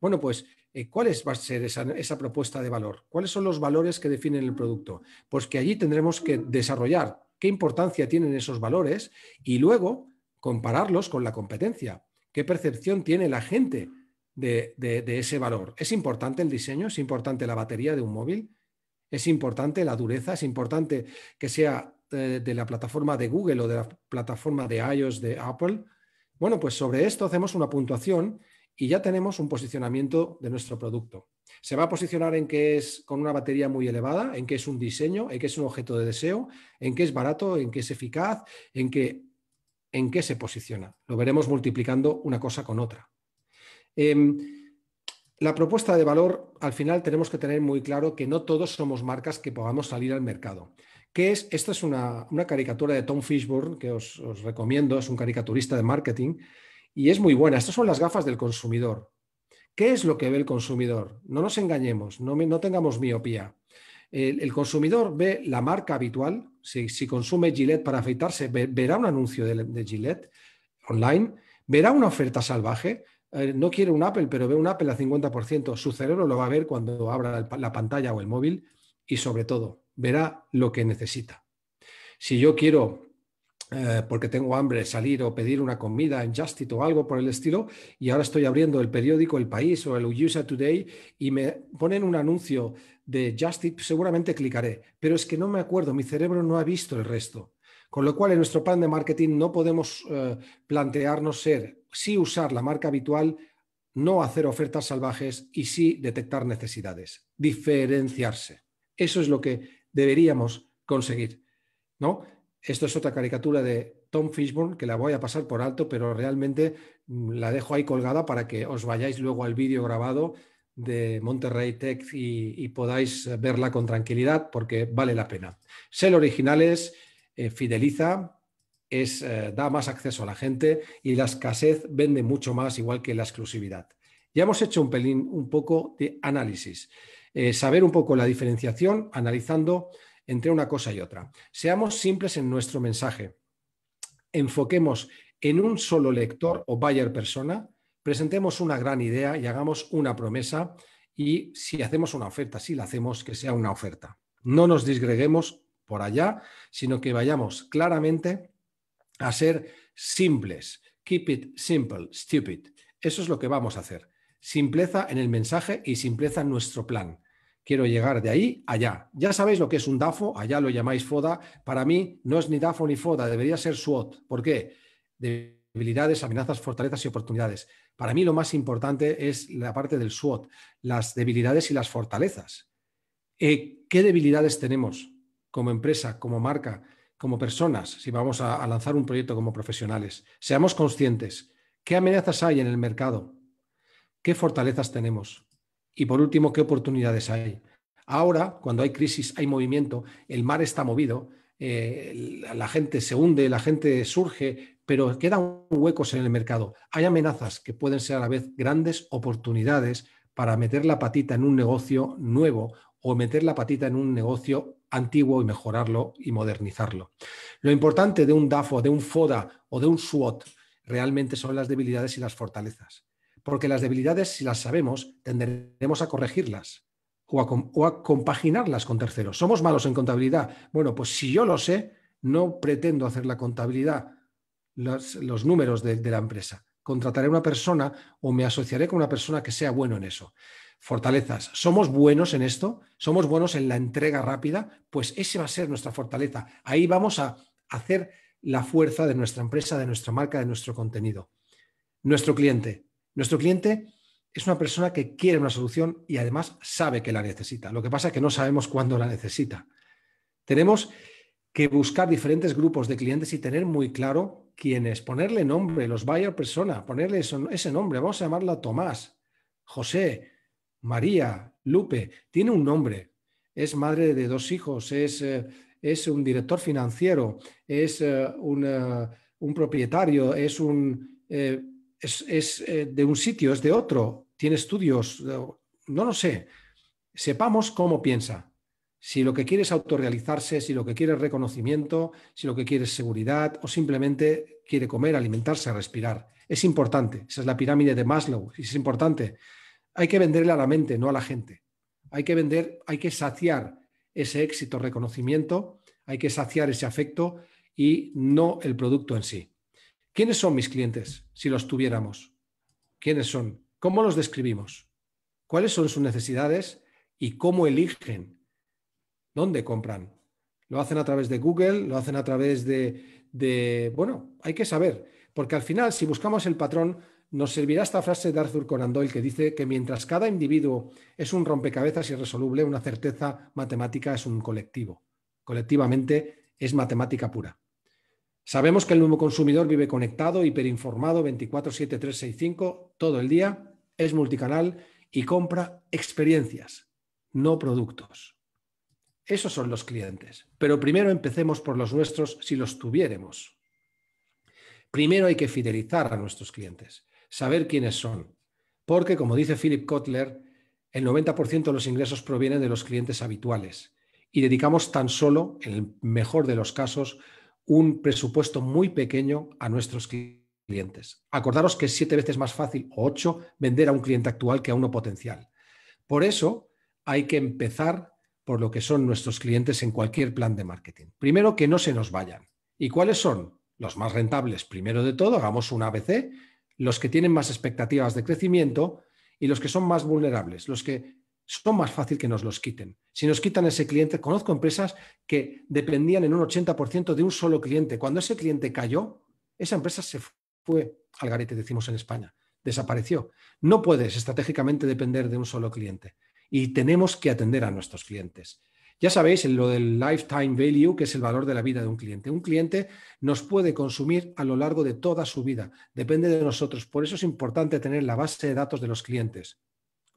Bueno, pues eh, ¿cuál va a ser esa, propuesta de valor? ¿Cuáles son los valores que definen el producto? Pues que allí tendremos que desarrollar qué importancia tienen esos valores y luego compararlos con la competencia. ¿Qué percepción tiene la gente de, ese valor? ¿Es importante el diseño? ¿Es importante la batería de un móvil? ¿Es importante la dureza? ¿Es importante que sea eh, de la plataforma de Google o de la plataforma de iOS de Apple? Bueno, pues sobre esto hacemos una puntuación y ya tenemos un posicionamiento de nuestro producto. Se va a posicionar en que es con una batería muy elevada, en que es un diseño, en que es un objeto de deseo, en que es barato, en que es eficaz, en que en qué se posiciona. Lo veremos multiplicando una cosa con otra. Em, la propuesta de valor, al final tenemos que tener muy claro que no todos somos marcas que podamos salir al mercado. es? Esta es una, caricatura de Tom Fishburne que os recomiendo, es un caricaturista de marketing, y es muy buena. Estas son las gafas del consumidor. ¿Qué es lo que ve el consumidor? No nos engañemos, no, tengamos miopía. El, consumidor ve la marca habitual, si, consume Gillette para afeitarse, verá un anuncio de, Gillette online, verá una oferta salvaje, eh, no quiere un Apple, pero ve un Apple a 50%, su cerebro lo va a ver cuando abra la pantalla o el móvil y sobre todo verá lo que necesita. Si yo quiero eh, porque tengo hambre, salir o pedir una comida en Justit o algo por el estilo, y ahora estoy abriendo el periódico El País o el USA Today y me ponen un anuncio de Justit, seguramente clicaré, pero es que no me acuerdo, mi cerebro no ha visto el resto. Con lo cual, en nuestro plan de marketing no podemos eh, plantearnos ser, sí usar la marca habitual, no hacer ofertas salvajes y sí detectar necesidades, diferenciarse. Eso es lo que deberíamos conseguir, ¿no? Esto es otra caricatura de Tom Fishburne que la voy a pasar por alto, pero realmente mm, la dejo ahí colgada para que os vayáis luego al vídeo grabado de Monterrey Tech y, podáis verla con tranquilidad porque vale la pena. Ser originales eh, fideliza, es, eh, da más acceso a la gente y la escasez vende mucho más, igual que la exclusividad. Ya hemos hecho un pelín, un poco de análisis. Eh, saber un poco la diferenciación analizando entre una cosa y otra. Seamos simples en nuestro mensaje. Enfoquemos en un solo lector o buyer persona, presentemos una gran idea y hagamos una promesa y si hacemos una oferta, si la hacemos, que sea una oferta. No nos disgreguemos por allá, sino que vayamos claramente a ser simples. Keep it simple, stupid. Eso es lo que vamos a hacer. Simpleza en el mensaje y simpleza en nuestro plan quiero llegar de ahí allá. Ya sabéis lo que es un DAFO, allá lo llamáis FODA. Para mí no es ni DAFO ni FODA, debería ser SWOT. ¿Por qué? Debilidades, amenazas, fortalezas y oportunidades. Para mí lo más importante es la parte del SWOT, las debilidades y las fortalezas. Eh, ¿Qué debilidades tenemos como empresa, como marca, como personas, si vamos a lanzar un proyecto como profesionales? Seamos conscientes. ¿Qué amenazas hay en el mercado? ¿Qué fortalezas tenemos? Y por último, ¿qué oportunidades hay? Ahora, cuando hay crisis, hay movimiento, el mar está movido, eh, la gente se hunde, la gente surge, pero quedan huecos en el mercado. Hay amenazas que pueden ser a la vez grandes oportunidades para meter la patita en un negocio nuevo o meter la patita en un negocio antiguo y mejorarlo y modernizarlo. Lo importante de un DAFO, de un FODA o de un SWOT realmente son las debilidades y las fortalezas porque las debilidades, si las sabemos, tenderemos a corregirlas o a, compaginarlas con terceros. Somos malos en contabilidad. Bueno, pues si yo lo sé, no pretendo hacer la contabilidad, los, números de, la empresa. Contrataré a una persona o me asociaré con una persona que sea bueno en eso fortalezas. ¿Somos buenos en esto? ¿Somos buenos en la entrega rápida? Pues ese va a ser nuestra fortaleza. Ahí vamos a hacer la fuerza de nuestra empresa, de nuestra marca, de nuestro contenido. Nuestro cliente. Nuestro cliente es una persona que quiere una solución y además sabe que la necesita. Lo que pasa es que no sabemos cuándo la necesita. Tenemos que buscar diferentes grupos de clientes y tener muy claro quiénes, ponerle nombre, los buyer persona, ponerle ese nombre, vamos a llamarla Tomás, José, María, Lupe, tiene un nombre, es madre de dos hijos, es, eh, es un director financiero, es eh, eh, un, propietario, es un es, eh, de un sitio, es de otro, tiene estudios, eh, no lo sé. Sepamos cómo piensa. Si lo que quiere es autorrealizarse, si lo que quiere es reconocimiento, si lo que quiere es seguridad o simplemente quiere comer, alimentarse, respirar. Es importante. Esa es la pirámide de Maslow. Es importante. Hay que venderle a la mente, no a la gente. Hay que vender, hay que saciar ese éxito, reconocimiento, hay que saciar ese afecto y no el producto en sí. ¿Quiénes son mis clientes si los tuviéramos? ¿Quiénes son? ¿Cómo los describimos? ¿Cuáles son sus necesidades y cómo eligen? ¿Dónde compran? Lo hacen a través de Google, lo hacen a través de, Bueno, hay que saber, porque al final, si buscamos el patrón, nos servirá esta frase de Arthur Conan Doyle que dice que mientras cada individuo es un rompecabezas irresoluble, una certeza matemática es un colectivo. Colectivamente es matemática pura. Sabemos que el nuevo consumidor vive conectado, hiperinformado 24-7-365 todo el día, es multicanal y compra experiencias, no productos. Esos son los clientes. Pero primero empecemos por los nuestros si los tuviéramos. Primero hay que fidelizar a nuestros clientes, saber quiénes son. Porque, como dice Philip Kotler, el 90% de los ingresos provienen de los clientes habituales y dedicamos tan solo, en el mejor de los casos, un presupuesto muy pequeño a nuestros clientes. Acordaros que es siete veces más fácil o ocho vender a un cliente actual que a uno potencial. Por eso hay que empezar por lo que son nuestros clientes en cualquier plan de marketing. Primero, que no se nos vayan. ¿Y cuáles son? Los más rentables, primero de todo, hagamos un ABC, los que tienen más expectativas de crecimiento y los que son más vulnerables, los que son más fácil que nos los quiten. Si nos quitan ese cliente, conozco empresas que dependían en un 80% de un solo cliente. Cuando ese cliente cayó, esa empresa se fue al garete, decimos en España, desapareció. No puedes estratégicamente depender de un solo cliente y tenemos que atender a nuestros clientes. Ya sabéis lo del lifetime value, que es el valor de la vida de un cliente. Un cliente nos puede consumir a lo largo de toda su vida, depende de nosotros. Por eso es importante tener la base de datos de los clientes,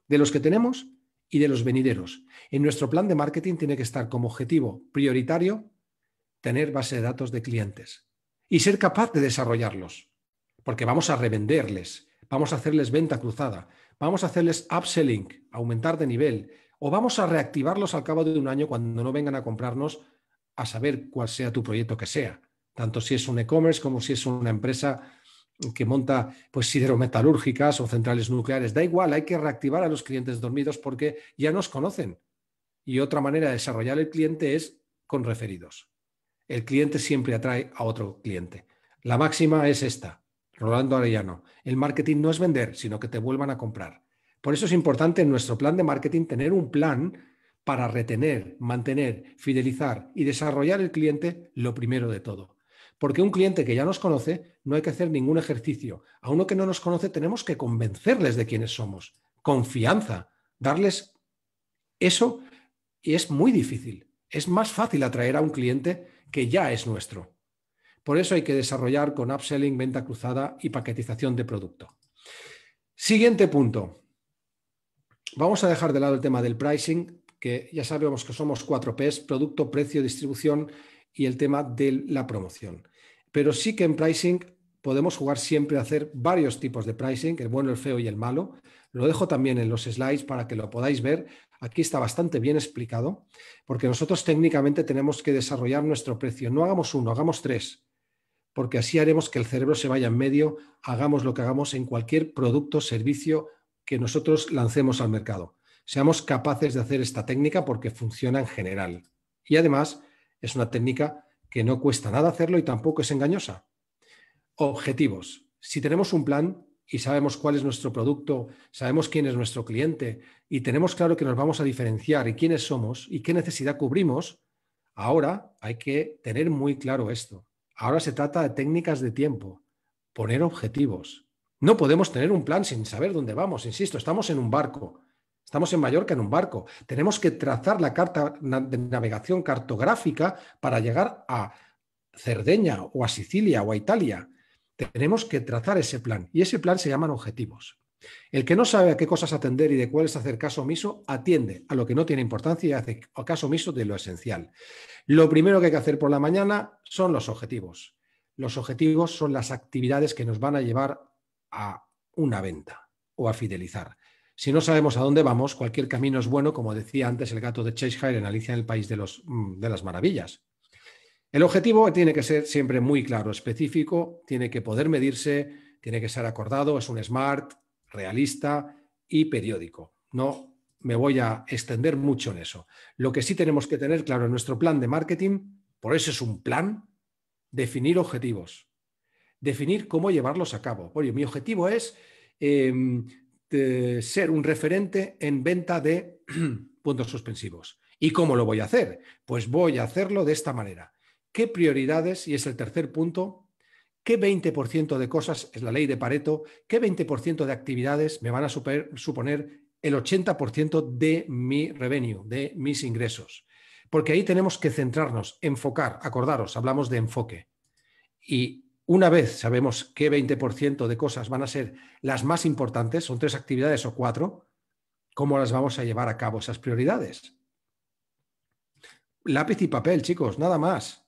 de los que tenemos y de los venideros. En nuestro plan de marketing tiene que estar como objetivo prioritario tener base de datos de clientes y ser capaz de desarrollarlos, porque vamos a revenderles, vamos a hacerles venta cruzada, vamos a hacerles upselling, aumentar de nivel, o vamos a reactivarlos al cabo de un año cuando no vengan a comprarnos a saber cuál sea tu proyecto que sea, tanto si es un e-commerce como si es una empresa que monta pues siderometalúrgicas o centrales nucleares. Da igual, hay que reactivar a los clientes dormidos porque ya nos conocen. Y otra manera de desarrollar el cliente es con referidos. El cliente siempre atrae a otro cliente. La máxima es esta, Rolando Arellano. El marketing no es vender, sino que te vuelvan a comprar. Por eso es importante en nuestro plan de marketing tener un plan para retener, mantener, fidelizar y desarrollar el cliente lo primero de todo. Porque un cliente que ya nos conoce no hay que hacer ningún ejercicio. A uno que no nos conoce tenemos que convencerles de quiénes somos. Confianza, darles eso y es muy difícil. Es más fácil atraer a un cliente que ya es nuestro. Por eso hay que desarrollar con upselling, venta cruzada y paquetización de producto. Siguiente punto. Vamos a dejar de lado el tema del pricing, que ya sabemos que somos cuatro ps producto, precio, distribución y el tema de la promoción. Pero sí que en pricing podemos jugar siempre a hacer varios tipos de pricing, el bueno, el feo y el malo. Lo dejo también en los slides para que lo podáis ver. Aquí está bastante bien explicado, porque nosotros técnicamente tenemos que desarrollar nuestro precio. No hagamos uno, hagamos tres, porque así haremos que el cerebro se vaya en medio, hagamos lo que hagamos en cualquier producto, servicio que nosotros lancemos al mercado. Seamos capaces de hacer esta técnica porque funciona en general. Y además, es una técnica que no cuesta nada hacerlo y tampoco es engañosa. Objetivos. Si tenemos un plan y sabemos cuál es nuestro producto, sabemos quién es nuestro cliente y tenemos claro que nos vamos a diferenciar y quiénes somos y qué necesidad cubrimos, ahora hay que tener muy claro esto. Ahora se trata de técnicas de tiempo, poner objetivos. No podemos tener un plan sin saber dónde vamos, insisto, estamos en un barco. Estamos en Mallorca en un barco. Tenemos que trazar la carta de navegación cartográfica para llegar a Cerdeña o a Sicilia o a Italia. Tenemos que trazar ese plan y ese plan se llaman objetivos. El que no sabe a qué cosas atender y de cuáles hacer caso omiso, atiende a lo que no tiene importancia y hace caso omiso de lo esencial. Lo primero que hay que hacer por la mañana son los objetivos. Los objetivos son las actividades que nos van a llevar a una venta o a fidelizar. Si no sabemos a dónde vamos, cualquier camino es bueno, como decía antes el gato de Cheshire en Alicia en el País de, los, mm, de las Maravillas. El objetivo tiene que ser siempre muy claro, específico, tiene que poder medirse, tiene que ser acordado, es un smart, realista y periódico. No me voy a extender mucho en eso. Lo que sí tenemos que tener claro en nuestro plan de marketing, por eso es un plan, definir objetivos, definir cómo llevarlos a cabo. Oye, mi objetivo es em, eh, ser un referente en venta de <clears throat> puntos suspensivos. ¿Y cómo lo voy a hacer? Pues voy a hacerlo de esta manera. ¿Qué prioridades? Y es el tercer punto. ¿Qué 20% de cosas es la ley de Pareto? ¿Qué 20% de actividades me van a suponer el 80% de mi revenue, de mis ingresos? Porque ahí tenemos que centrarnos, enfocar, acordaros, hablamos de enfoque. Y una vez sabemos qué 20% de cosas van a ser las más importantes, son tres actividades o cuatro, ¿cómo las vamos a llevar a cabo esas prioridades? Lápiz y papel, chicos, nada más.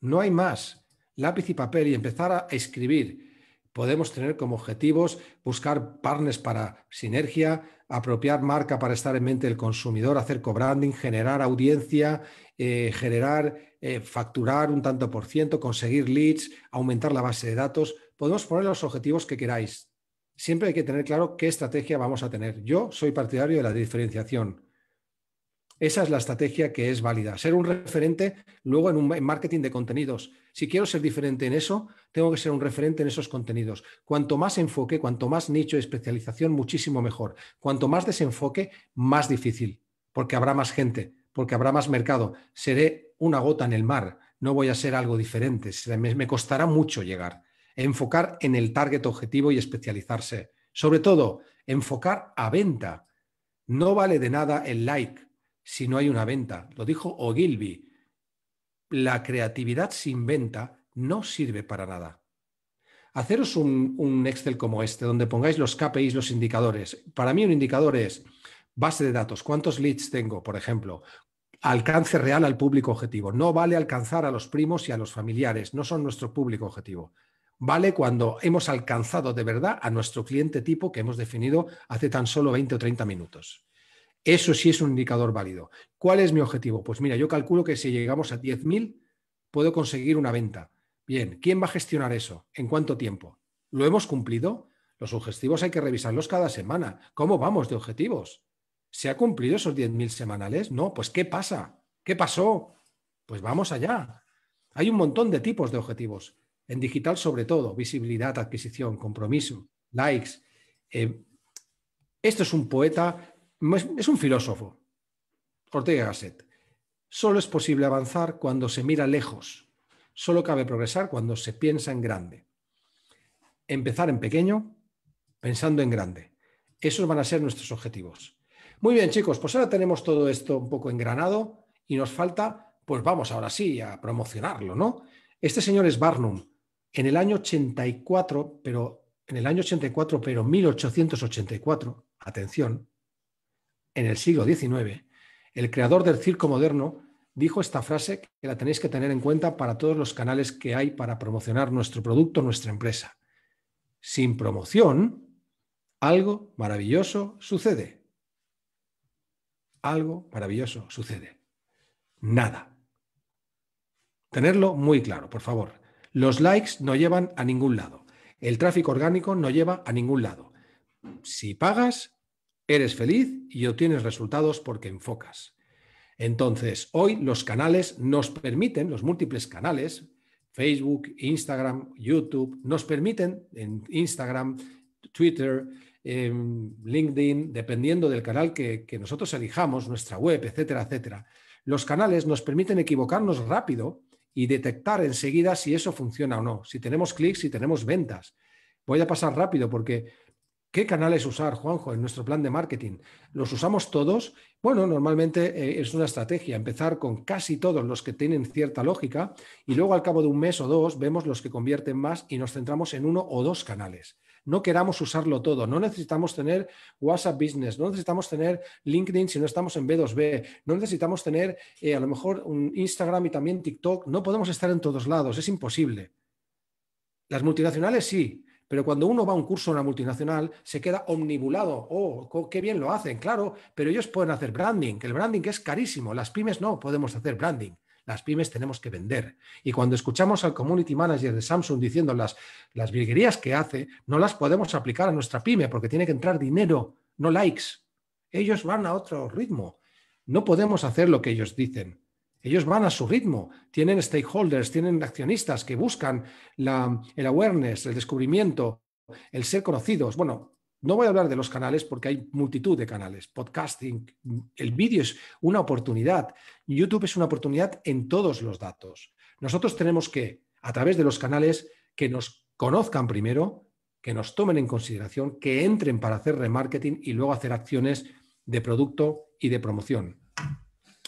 No hay más. Lápiz y papel y empezar a escribir. Podemos tener como objetivos buscar partners para sinergia, apropiar marca para estar en mente del consumidor, hacer co-branding, generar audiencia, eh, generar eh, facturar un tanto por ciento, conseguir leads, aumentar la base de datos. Podemos poner los objetivos que queráis. Siempre hay que tener claro qué estrategia vamos a tener. Yo soy partidario de la diferenciación. Esa es la estrategia que es válida. Ser un referente luego en un marketing de contenidos. Si quiero ser diferente en eso, tengo que ser un referente en esos contenidos. Cuanto más enfoque, cuanto más nicho de especialización, muchísimo mejor. Cuanto más desenfoque, más difícil, porque habrá más gente, porque habrá más mercado. Seré una gota en el mar, no voy a ser algo diferente, me, costará mucho llegar. Enfocar en el target objetivo y especializarse. Sobre todo, enfocar a venta. No vale de nada el like si no hay una venta. Lo dijo Ogilvy. La creatividad sin venta no sirve para nada. Haceros un, un, Excel como este, donde pongáis los KPIs, los indicadores. Para mí un indicador es base de datos, cuántos leads tengo, por ejemplo, alcance real al público objetivo. No vale alcanzar a los primos y a los familiares, no son nuestro público objetivo. Vale cuando hemos alcanzado de verdad a nuestro cliente tipo que hemos definido hace tan solo 20 o 30 minutos. Eso sí es un indicador válido. ¿Cuál es mi objetivo? Pues mira, yo calculo que si llegamos a 10.000 puedo conseguir una venta. Bien, ¿quién va a gestionar eso? ¿En cuánto tiempo? ¿Lo hemos cumplido? Los objetivos hay que revisarlos cada semana. ¿Cómo vamos de objetivos? ¿Se ha cumplido esos 10.000 semanales? No, pues ¿qué pasa? ¿Qué pasó? Pues vamos allá. Hay un montón de tipos de objetivos. En digital sobre todo, visibilidad, adquisición, compromiso, likes. Eh, esto es un poeta, es un filósofo, Ortega Gasset. Solo es posible avanzar cuando se mira lejos. Solo cabe progresar cuando se piensa en grande. Empezar en pequeño, pensando en grande. Esos van a ser nuestros objetivos. Muy bien, chicos, pues ahora tenemos todo esto un poco engranado y nos falta, pues vamos ahora sí a promocionarlo, ¿no? Este señor es Barnum. En el año 84, pero en el año 84, pero 1884, atención, en el siglo XIX, el creador del circo moderno dijo esta frase que la tenéis que tener en cuenta para todos los canales que hay para promocionar nuestro producto, nuestra empresa. Sin promoción, algo maravilloso sucede algo maravilloso sucede. Nada. Tenerlo muy claro, por favor. Los likes no llevan a ningún lado. El tráfico orgánico no lleva a ningún lado. Si pagas, eres feliz y obtienes resultados porque enfocas. Entonces, hoy los canales nos permiten, los múltiples canales, Facebook, Instagram, YouTube, nos permiten en Instagram, Twitter, en LinkedIn, dependiendo del canal que, nosotros elijamos, nuestra web, etcétera, etcétera. Los canales nos permiten equivocarnos rápido y detectar enseguida si eso funciona o no, si tenemos clics, si tenemos ventas. Voy a pasar rápido porque ¿qué canales usar, Juanjo, en nuestro plan de marketing? ¿Los usamos todos? Bueno, normalmente eh, es una estrategia empezar con casi todos los que tienen cierta lógica y luego al cabo de un mes o dos vemos los que convierten más y nos centramos en uno o dos canales. No queramos usarlo todo, no necesitamos tener WhatsApp Business, no necesitamos tener LinkedIn si no estamos en B2B, no necesitamos tener eh, a lo mejor un Instagram y también TikTok, no podemos estar en todos lados, es imposible. Las multinacionales sí, pero cuando uno va a un curso en una multinacional, se queda omnibulado. Oh, qué bien lo hacen, claro, pero ellos pueden hacer branding, que el branding es carísimo. Las pymes no podemos hacer branding. Las pymes tenemos que vender. Y cuando escuchamos al community manager de Samsung diciendo las, las virguerías que hace, no las podemos aplicar a nuestra pyme porque tiene que entrar dinero, no likes. Ellos van a otro ritmo. No podemos hacer lo que ellos dicen. Ellos van a su ritmo, tienen stakeholders, tienen accionistas que buscan el awareness, el descubrimiento, el ser conocidos. Bueno, no voy a hablar de los canales porque hay multitud de canales. Podcasting, el vídeo es una oportunidad. YouTube es una oportunidad en todos los datos. Nosotros tenemos que, a través de los canales, que nos conozcan primero, que nos tomen en consideración, que entren para hacer remarketing y luego hacer acciones de producto y de promoción.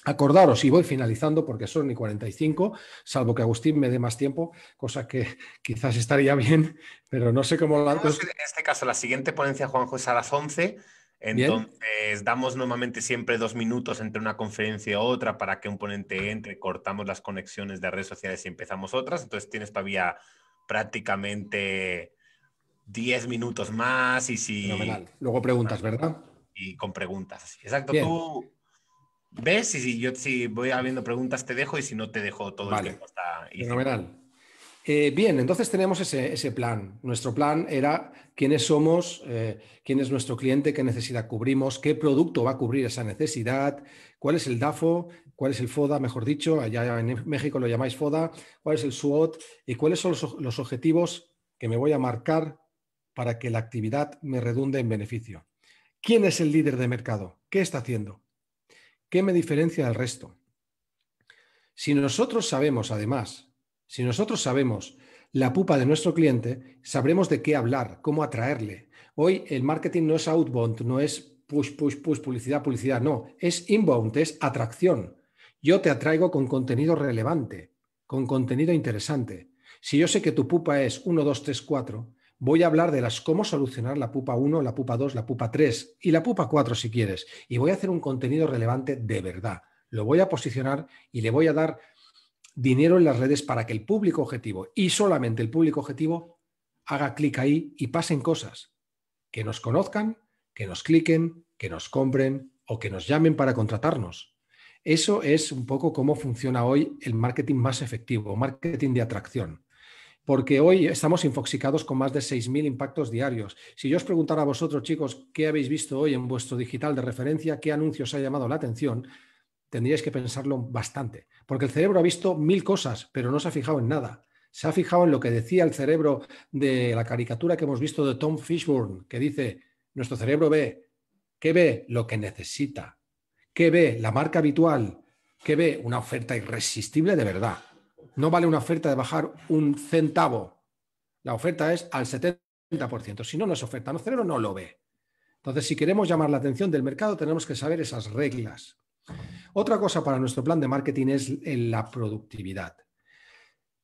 Acordaros, y voy finalizando porque son y 45, salvo que Agustín me dé más tiempo, cosa que <laughs> quizás estaría bien, pero no sé cómo... La... En este caso, la siguiente ponencia, Juanjo, es a las 11. Entonces, damos normalmente siempre dos minutos entre una conferencia y otra para que un ponente entre, cortamos las conexiones de redes sociales y empezamos otras. Entonces, tienes todavía prácticamente 10 minutos más y si... Luego preguntas, ¿verdad? Y con preguntas. Exacto. Tú ¿Ves? Y si yo si voy habiendo preguntas te dejo y si no te dejo todo el tiempo hasta... Fenomenal. Eh, bien, entonces tenemos ese, plan. Nuestro plan era quiénes somos, eh, quién es nuestro cliente, qué necesidad cubrimos, qué producto va a cubrir esa necesidad, cuál es el DAFO, cuál es el FODA, mejor dicho, allá en México lo llamáis FODA, cuál es el SWOT y cuáles son los objetivos que me voy a marcar para que la actividad me redunde en beneficio. ¿Quién es el líder de mercado? ¿Qué está haciendo? ¿Qué me diferencia del resto? Si nosotros sabemos, además, si nosotros sabemos la pupa de nuestro cliente, sabremos de qué hablar, cómo atraerle. Hoy el marketing no es outbound, no es push, push, push, publicidad, publicidad, no, es inbound, es atracción. Yo te atraigo con contenido relevante, con contenido interesante. Si yo sé que tu pupa es 1, 2, 3, 4, voy a hablar de las cómo solucionar la pupa 1, la pupa 2, la pupa 3 y la pupa 4 si quieres. Y voy a hacer un contenido relevante de verdad. Lo voy a posicionar y le voy a dar dinero en las redes para que el público objetivo y solamente el público objetivo haga clic ahí y pasen cosas. Que nos conozcan, que nos cliquen, que nos compren o que nos llamen para contratarnos. Eso es un poco cómo funciona hoy el marketing más efectivo, marketing de atracción porque hoy estamos infoxicados con más de 6.000 impactos diarios. Si yo os preguntara a vosotros, chicos, qué habéis visto hoy en vuestro digital de referencia, qué anuncios ha llamado la atención, tendríais que pensarlo bastante, porque el cerebro ha visto mil cosas, pero no se ha fijado en nada. Se ha fijado en lo que decía el cerebro de la caricatura que hemos visto de Tom Fishburne, que dice, nuestro cerebro ve, ¿qué ve? Lo que necesita. que ve? La marca habitual. que ve? Una oferta irresistible de verdad no vale una oferta de bajar un centavo. La oferta es al 70%. Si no, no es oferta. no no lo ve. Entonces, si queremos llamar la atención del mercado, tenemos que saber esas reglas. Otra cosa para nuestro plan de marketing es la productividad.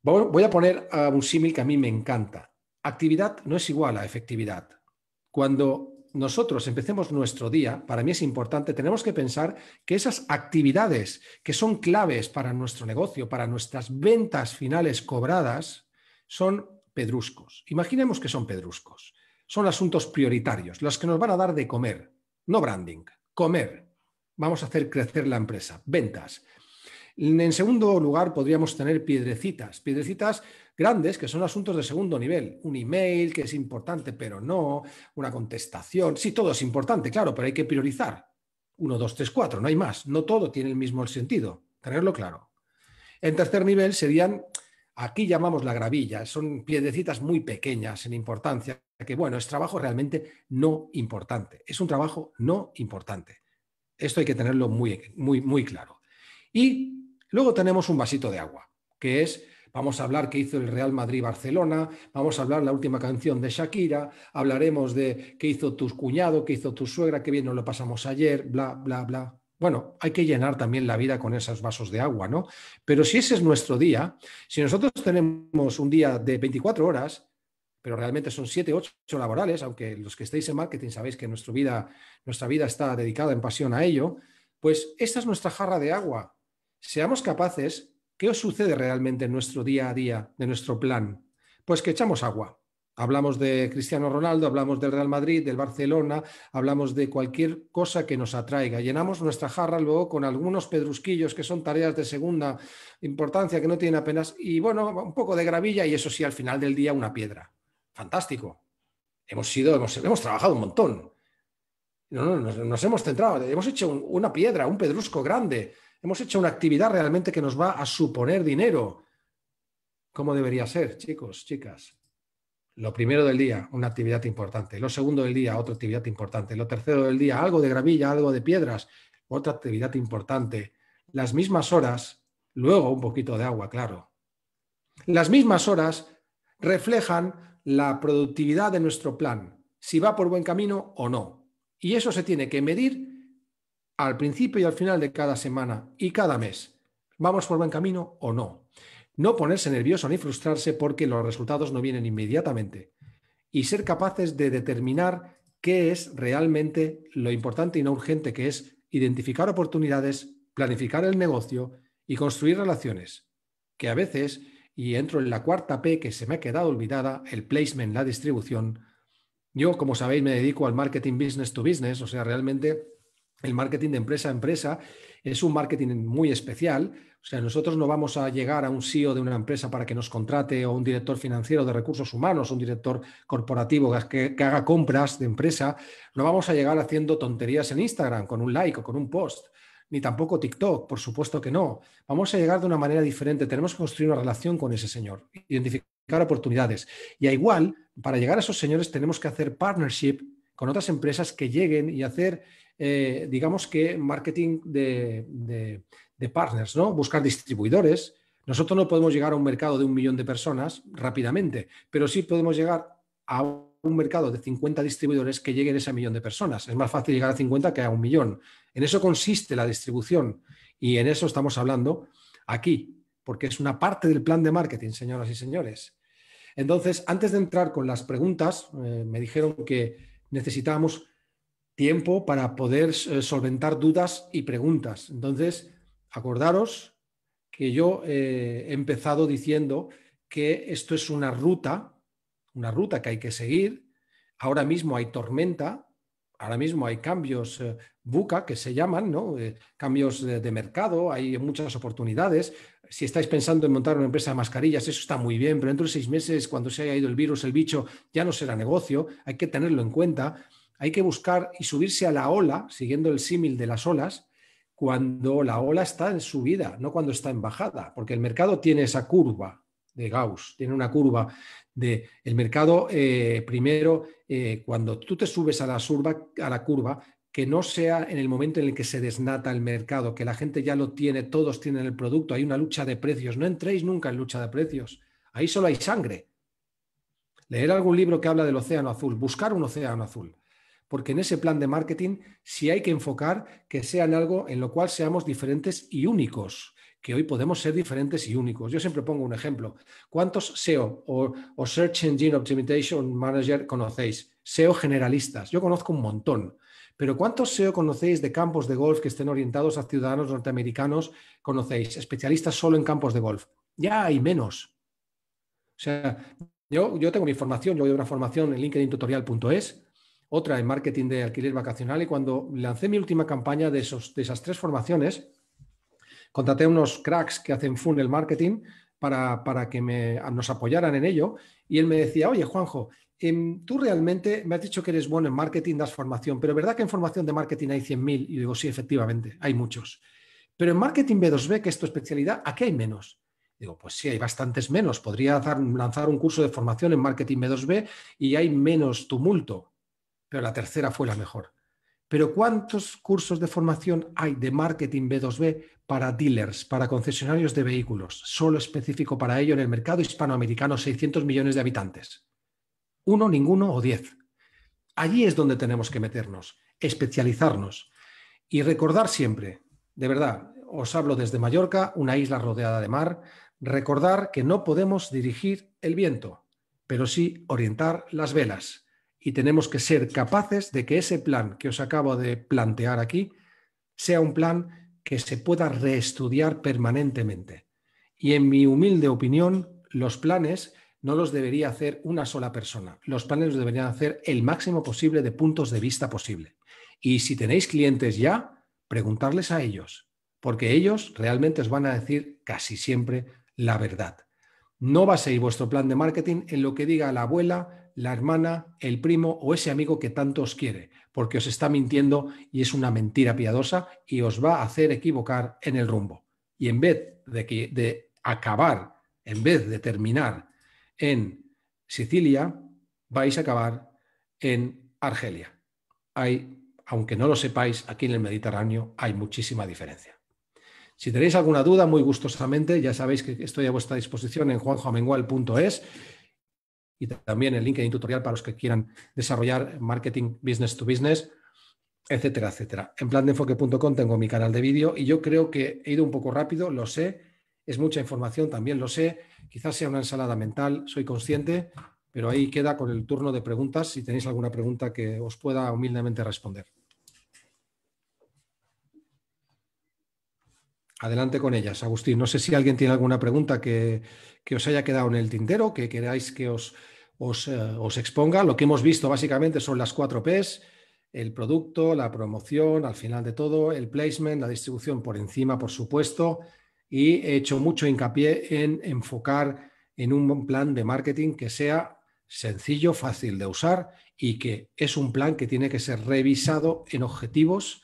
Voy a poner un símil que a mí me encanta. Actividad no es igual a efectividad. Cuando nosotros empecemos nuestro día, para mí es importante, tenemos que pensar que esas actividades que son claves para nuestro negocio, para nuestras ventas finales cobradas, son pedruscos. Imaginemos que son pedruscos. Son asuntos prioritarios, los que nos van a dar de comer, no branding, comer. Vamos a hacer crecer la empresa, ventas. En segundo lugar, podríamos tener piedrecitas, piedrecitas grandes que son asuntos de segundo nivel. Un email que es importante, pero no, una contestación. Sí, todo es importante, claro, pero hay que priorizar. Uno, dos, tres, cuatro, no hay más. No todo tiene el mismo sentido, tenerlo claro. En tercer nivel serían, aquí llamamos la gravilla, son piedrecitas muy pequeñas en importancia, que bueno, es trabajo realmente no importante. Es un trabajo no importante. Esto hay que tenerlo muy, muy, muy claro. Y Luego tenemos un vasito de agua, que es Vamos a hablar qué hizo el Real Madrid-Barcelona, vamos a hablar la última canción de Shakira, hablaremos de qué hizo tu cuñado, qué hizo tu suegra, qué bien nos lo pasamos ayer, bla, bla, bla. Bueno, hay que llenar también la vida con esos vasos de agua, ¿no? Pero si ese es nuestro día, si nosotros tenemos un día de 24 horas, pero realmente son 7, 8 laborales, aunque los que estáis en marketing sabéis que nuestra vida, nuestra vida está dedicada en pasión a ello, pues esta es nuestra jarra de agua, seamos capaces, ¿qué os sucede realmente en nuestro día a día, de nuestro plan? Pues que echamos agua. Hablamos de Cristiano Ronaldo, hablamos del Real Madrid, del Barcelona, hablamos de cualquier cosa que nos atraiga. Llenamos nuestra jarra luego con algunos pedrusquillos que son tareas de segunda importancia que no tienen apenas, y bueno, un poco de gravilla y eso sí, al final del día una piedra. Fantástico. Hemos sido, hemos, trabajado un montón. No, no, nos, hemos centrado, hemos hecho una piedra, un pedrusco grande. Hemos hecho una actividad realmente que nos va a suponer dinero. ¿Cómo debería ser, chicos, chicas? Lo primero del día, una actividad importante. Lo segundo del día, otra actividad importante. Lo tercero del día, algo de gravilla, algo de piedras, otra actividad importante. Las mismas horas, luego un poquito de agua, claro. Las mismas horas reflejan la productividad de nuestro plan, si va por buen camino o no. Y eso se tiene que medir al principio y al final de cada semana y cada mes. ¿Vamos por buen camino o no? No ponerse nervioso ni frustrarse porque los resultados no vienen inmediatamente. Y ser capaces de determinar qué es realmente lo importante y no urgente que es identificar oportunidades, planificar el negocio y construir relaciones. Que a veces, y entro en la cuarta P que se me ha quedado olvidada, el placement, la distribución. Yo, como sabéis, me dedico al marketing business to business, o sea, realmente el marketing de empresa a empresa es un marketing muy especial. O sea, nosotros no vamos a llegar a un CEO de una empresa para que nos contrate o un director financiero de recursos humanos, un director corporativo que, que haga compras de empresa. No vamos a llegar haciendo tonterías en Instagram con un like o con un post, ni tampoco TikTok, por supuesto que no. Vamos a llegar de una manera diferente. Tenemos que construir una relación con ese señor, identificar oportunidades. Y a igual, para llegar a esos señores tenemos que hacer partnership con otras empresas que lleguen y hacer, eh, digamos que, marketing de, partners, ¿no? Buscar distribuidores. Nosotros no podemos llegar a un mercado de un millón de personas rápidamente, pero sí podemos llegar a un mercado de 50 distribuidores que lleguen a ese millón de personas. Es más fácil llegar a 50 que a un millón. En eso consiste la distribución y en eso estamos hablando aquí, porque es una parte del plan de marketing, señoras y señores. Entonces, antes de entrar con las preguntas, eh, me dijeron que necesitamos tiempo para poder eh, solventar dudas y preguntas. Entonces, acordaros que yo eh, he empezado diciendo que esto es una ruta, una ruta que hay que seguir. Ahora mismo hay tormenta, Ahora mismo hay cambios buca eh, que se llaman, ¿no? Eh, cambios de, mercado, hay muchas oportunidades. Si estáis pensando en montar una empresa de mascarillas, eso está muy bien, pero dentro de seis meses, cuando se haya ido el virus, el bicho, ya no será negocio, hay que tenerlo en cuenta. Hay que buscar y subirse a la ola, siguiendo el símil de las olas, cuando la ola está en subida, no cuando está en bajada, porque el mercado tiene esa curva de Gauss, tiene una curva de el mercado eh, primero eh, cuando tú te subes a la, a la curva, que no sea en el momento en el que se desnata el mercado, que la gente ya lo tiene, todos tienen el producto, hay una lucha de precios. No entréis nunca en lucha de precios. Ahí solo hay sangre. Leer algún libro que habla del océano azul, buscar un océano azul. Porque en ese plan de marketing sí hay que enfocar que en algo en lo cual seamos diferentes y únicos que hoy podemos ser diferentes y únicos. Yo siempre pongo un ejemplo. ¿Cuántos SEO o, Search Engine Optimization Manager conocéis? SEO generalistas. Yo conozco un montón. Pero ¿cuántos SEO conocéis de campos de golf que estén orientados a ciudadanos norteamericanos? ¿Conocéis? Especialistas solo en campos de golf. Ya hay menos. O sea, yo, yo tengo mi formación, yo doy una formación en linkedintutorial.es, otra en marketing de alquiler vacacional y cuando lancé mi última campaña de, de esas tres formaciones, contraté unos cracks que hacen funnel marketing para, que nos apoyaran en ello. Y él me decía, oye, Juanjo, em, tú realmente me has dicho que eres bueno en marketing, das formación, pero ¿verdad que en formación de marketing hay 100.000? Y digo, sí, efectivamente, hay muchos. Pero en marketing B2B, que es tu especialidad, qué hay menos. Digo, pues sí, hay bastantes menos. Podría lanzar un curso de formación en marketing B2B y hay menos tumulto, pero la tercera fue la mejor. Pero ¿cuántos cursos de formación hay de marketing B2B para dealers, para concesionarios de vehículos, solo específico para ello en el mercado hispanoamericano, 600 millones de habitantes? ¿Uno, ninguno o diez? Allí es donde tenemos que meternos, especializarnos y recordar siempre, de verdad, os hablo desde Mallorca, una isla rodeada de mar, recordar que no podemos dirigir el viento, pero sí orientar las velas y tenemos que ser capaces de que ese plan que os acabo de plantear aquí sea un plan que se pueda reestudiar permanentemente. Y en mi humilde opinión, los planes no los debería hacer una sola persona. Los planes los deberían hacer el máximo posible de puntos de vista posible. Y si tenéis clientes ya, preguntarles a ellos, porque ellos realmente os van a decir casi siempre la verdad. No baséis vuestro plan de marketing en lo que diga la abuela, la hermana, el primo o ese amigo que tanto os quiere, porque os está mintiendo y es una mentira piadosa y os va a hacer equivocar en el rumbo. Y en vez de, que, de acabar, en vez de terminar en Sicilia, vais a acabar en Argelia. Hay, aunque no lo sepáis, aquí en el Mediterráneo hay muchísima diferencia. Si tenéis alguna duda, muy gustosamente, ya sabéis que estoy a vuestra disposición en juanjoamengual.es y también el link LinkedIn tutorial para los que quieran desarrollar marketing business to business, etcétera, etcétera. En plan de plandeenfoque.com tengo mi canal de vídeo y yo creo que he ido un poco rápido, lo sé, es mucha información, también lo sé, quizás sea una ensalada mental, soy consciente, pero ahí queda con el turno de preguntas si tenéis alguna pregunta que os pueda humildemente responder. Adelante con ellas, Agustín. No sé si alguien tiene alguna pregunta que, que os haya quedado en el tintero, que queráis que os, os, eh, os, exponga. Lo que hemos visto básicamente son las cuatro Ps, el producto, la promoción, al final de todo, el placement, la distribución por encima, por supuesto, y he hecho mucho hincapié en enfocar en un plan de marketing que sea sencillo, fácil de usar y que es un plan que tiene que ser revisado en objetivos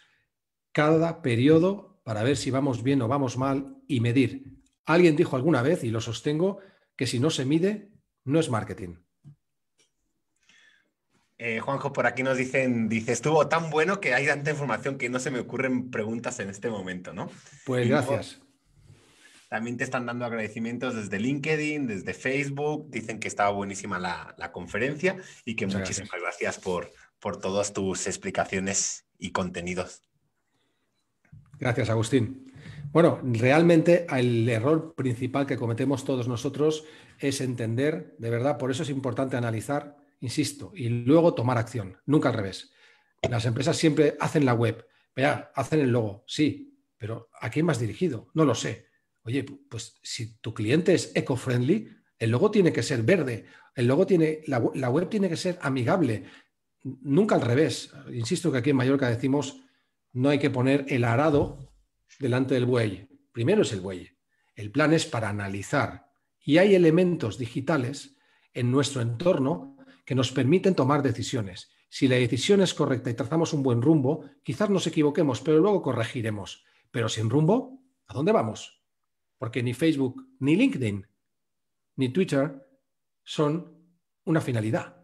cada periodo para ver si vamos bien o vamos mal y medir. Alguien dijo alguna vez, y lo sostengo, que si no se mide, no es marketing. Eh, Juanjo, por aquí nos dicen, dice, estuvo tan bueno que hay tanta información que no se me ocurren preguntas en este momento, ¿no? Pues gracias. también te están dando agradecimientos desde LinkedIn, desde Facebook, dicen que estaba buenísima la, conferencia y que muchísimas gracias, por, por todas tus explicaciones y contenidos. Gracias, Agustín. Bueno, realmente el error principal que cometemos todos nosotros es entender, de verdad, por eso es importante analizar, insisto, y luego tomar acción, nunca al revés. Las empresas siempre hacen la web, vea, hacen el logo, sí, pero ¿a quién más dirigido? No lo sé. Oye, pues si tu cliente es eco-friendly, el logo tiene que ser verde, el logo tiene, la, la web tiene que ser amigable, nunca al revés. Insisto que aquí en Mallorca decimos no hay que poner el arado delante del buey. Primero es el buey. El plan es para analizar. Y hay elementos digitales en nuestro entorno que nos permiten tomar decisiones. Si la decisión es correcta y trazamos un buen rumbo, quizás nos equivoquemos, pero luego corregiremos. Pero sin rumbo, ¿a dónde vamos? Porque ni Facebook, ni LinkedIn, ni Twitter son una finalidad,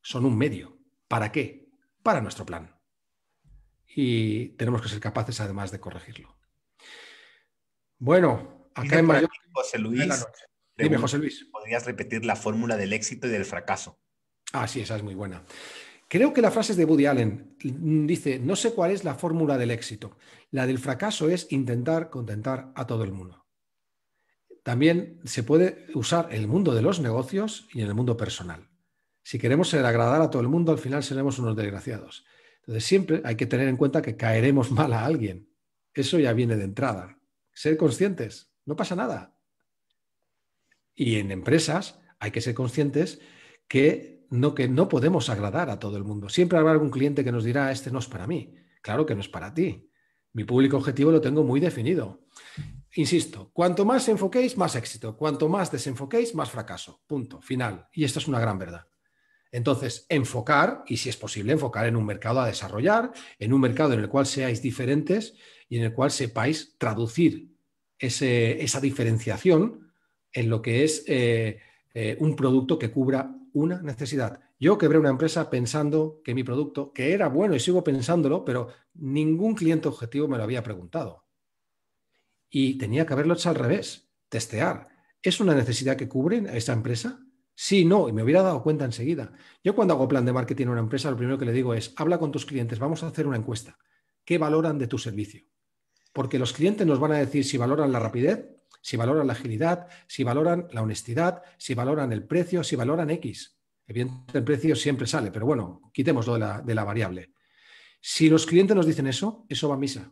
son un medio. ¿Para qué? Para nuestro plan y tenemos que ser capaces además de corregirlo. Bueno, acá en Mallorca. José Luis, Dime, José Luis. ¿Podrías repetir la fórmula del éxito y del fracaso? Ah, sí, esa es muy buena. Creo que la frase de Woody Allen. Dice, no sé cuál es la fórmula del éxito. La del fracaso es intentar contentar a todo el mundo. También se puede usar en el mundo de los negocios y en el mundo personal. Si queremos agradar a todo el mundo, al final seremos unos desgraciados. Entonces siempre hay que tener en cuenta que caeremos <laughs> mal a alguien. Eso ya viene de entrada. Ser conscientes, no pasa nada. Y en empresas hay que ser conscientes que no, que no podemos agradar a todo el mundo. Siempre habrá algún cliente que nos dirá, este no es para mí. Claro que no es para ti. Mi público objetivo lo tengo muy definido. Insisto, cuanto más enfoquéis, más éxito. Cuanto más desenfoquéis, más fracaso. Punto. Final. Y esta es una gran verdad. Entonces, enfocar, y si es posible, enfocar en un mercado a desarrollar, en un mercado en el cual seáis diferentes y en el cual sepáis traducir esa diferenciación en lo que es eh, eh, un producto que cubra una necesidad. Yo quebré una empresa pensando que mi producto, que era bueno y sigo pensándolo, pero ningún cliente objetivo me lo había preguntado. Y tenía que haberlo hecho al revés, testear. ¿Es una necesidad que cubre esa empresa? Sí, no, y me hubiera dado cuenta enseguida. Yo cuando hago plan de marketing en una empresa, lo primero que le digo es, habla con tus clientes, vamos a hacer una encuesta. ¿Qué valoran de tu servicio? Porque los clientes nos van a decir si valoran la rapidez, si valoran la agilidad, si valoran la honestidad, si valoran el precio, si valoran X. el precio siempre sale, pero bueno, quitémoslo de de la variable. Si los clientes nos dicen eso, eso va a misa.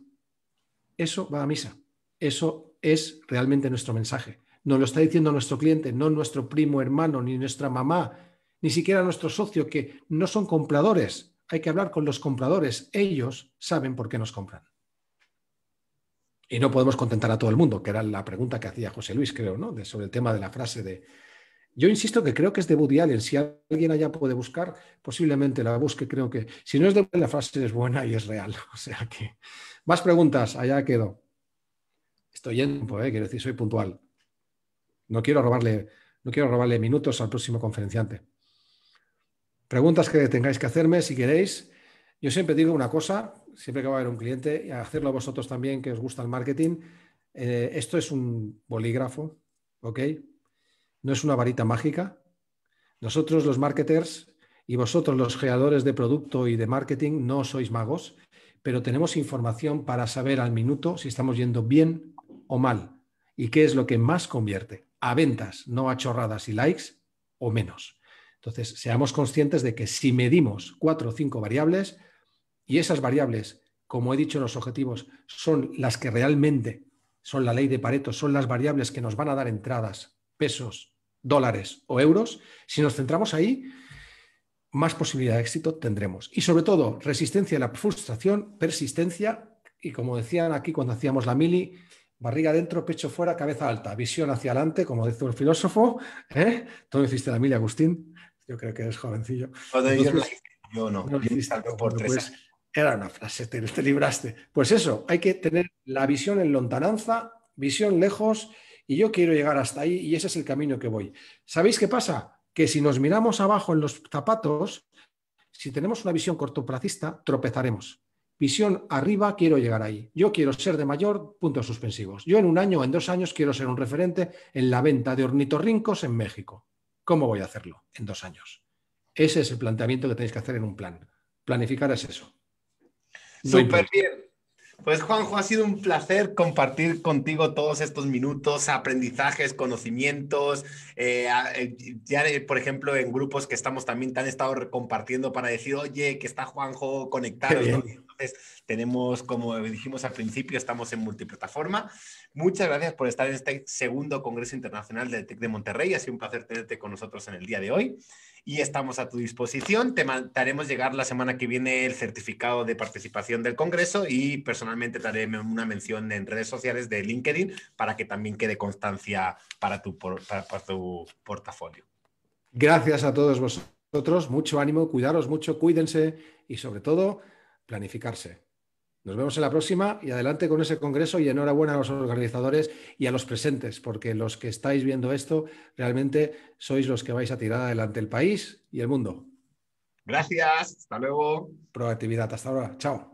Eso va a misa. Eso es realmente nuestro mensaje. Nos lo está diciendo nuestro cliente, no nuestro primo hermano, ni nuestra mamá, ni siquiera nuestro socio, que no son compradores. Hay que hablar con los compradores. Ellos saben por qué nos compran. Y no podemos contentar a todo el mundo, que era la pregunta que hacía José Luis, creo, ¿no? sobre el tema de la frase de... Yo insisto que creo que es de Woody Allen. Si alguien allá puede buscar, posiblemente la busque. Creo que si no es de la frase es buena y es real. <laughs> O sea que... Más preguntas, allá quedo. Estoy en ¿eh? quiero decir, soy puntual. No quiero robarle, no quiero robarle minutos al próximo conferenciante. Preguntas que tengáis que hacerme si queréis. Yo siempre digo una cosa, siempre que va a haber un cliente, y hacerlo vosotros también que os gusta el marketing, eh, esto es un bolígrafo, ¿ok? No es una varita mágica. Nosotros los marketers y vosotros los creadores de producto y de marketing no sois magos, pero tenemos información para saber al minuto si estamos yendo bien o mal y qué es lo que más convierte a ventas, no a chorradas y likes o menos. Entonces, seamos conscientes de que si medimos cuatro o cinco variables y esas variables, como he dicho en los objetivos, son las que realmente son la ley de Pareto, son las variables que nos van a dar entradas, pesos, dólares o euros, si nos centramos ahí, más posibilidad de éxito tendremos. Y sobre todo, resistencia a la frustración, persistencia y como decían aquí cuando hacíamos la mili, barriga adentro, pecho fuera, cabeza alta, visión hacia adelante, como dice el filósofo. ¿eh? Tú hiciste la milia, Agustín. Yo creo que eres jovencillo. yo, no, no. por tres pues, Era una frase, te, libraste. Pues eso, hay que tener la visión en lontananza, visión lejos, y yo quiero llegar hasta ahí, y ese es el camino que voy. ¿Sabéis qué pasa? Que si nos miramos abajo en los zapatos, si tenemos una visión cortoplacista, tropezaremos visión arriba, quiero llegar ahí. Yo quiero ser de mayor, puntos suspensivos. Yo en un año o en dos años quiero ser un referente en la venta de ornitorrincos en México. ¿Cómo voy a hacerlo en dos años? Ese es el planteamiento que tenéis que hacer en un plan. Planificar es eso. Súper bien. Pues Juanjo, ha sido un placer compartir contigo todos estos minutos, aprendizajes, conocimientos. Eh, eh, ya, eh, por ejemplo, en grupos que estamos también te han estado compartiendo para decir, oye, que está Juanjo conectado tenemos, como dijimos al principio, estamos en multiplataforma. Muchas gracias por estar en este segundo Congreso Internacional de TEC de Monterrey. Ha sido un placer tenerte con nosotros en el día de hoy y estamos a tu disposición. Te, mandaremos llegar la semana que viene el certificado de participación del Congreso y personalmente te haré una mención en redes sociales de LinkedIn para que también quede constancia para tu, para, tu portafolio. Gracias a todos vosotros, mucho ánimo, cuidaros mucho, cuídense y sobre todo planificarse. Nos vemos en la próxima y adelante con ese congreso y enhorabuena a los organizadores y a los presentes, porque los que estáis viendo esto realmente sois los que vais a tirar adelante el país y el mundo. Gracias, hasta luego. Proactividad, hasta ahora. Chao.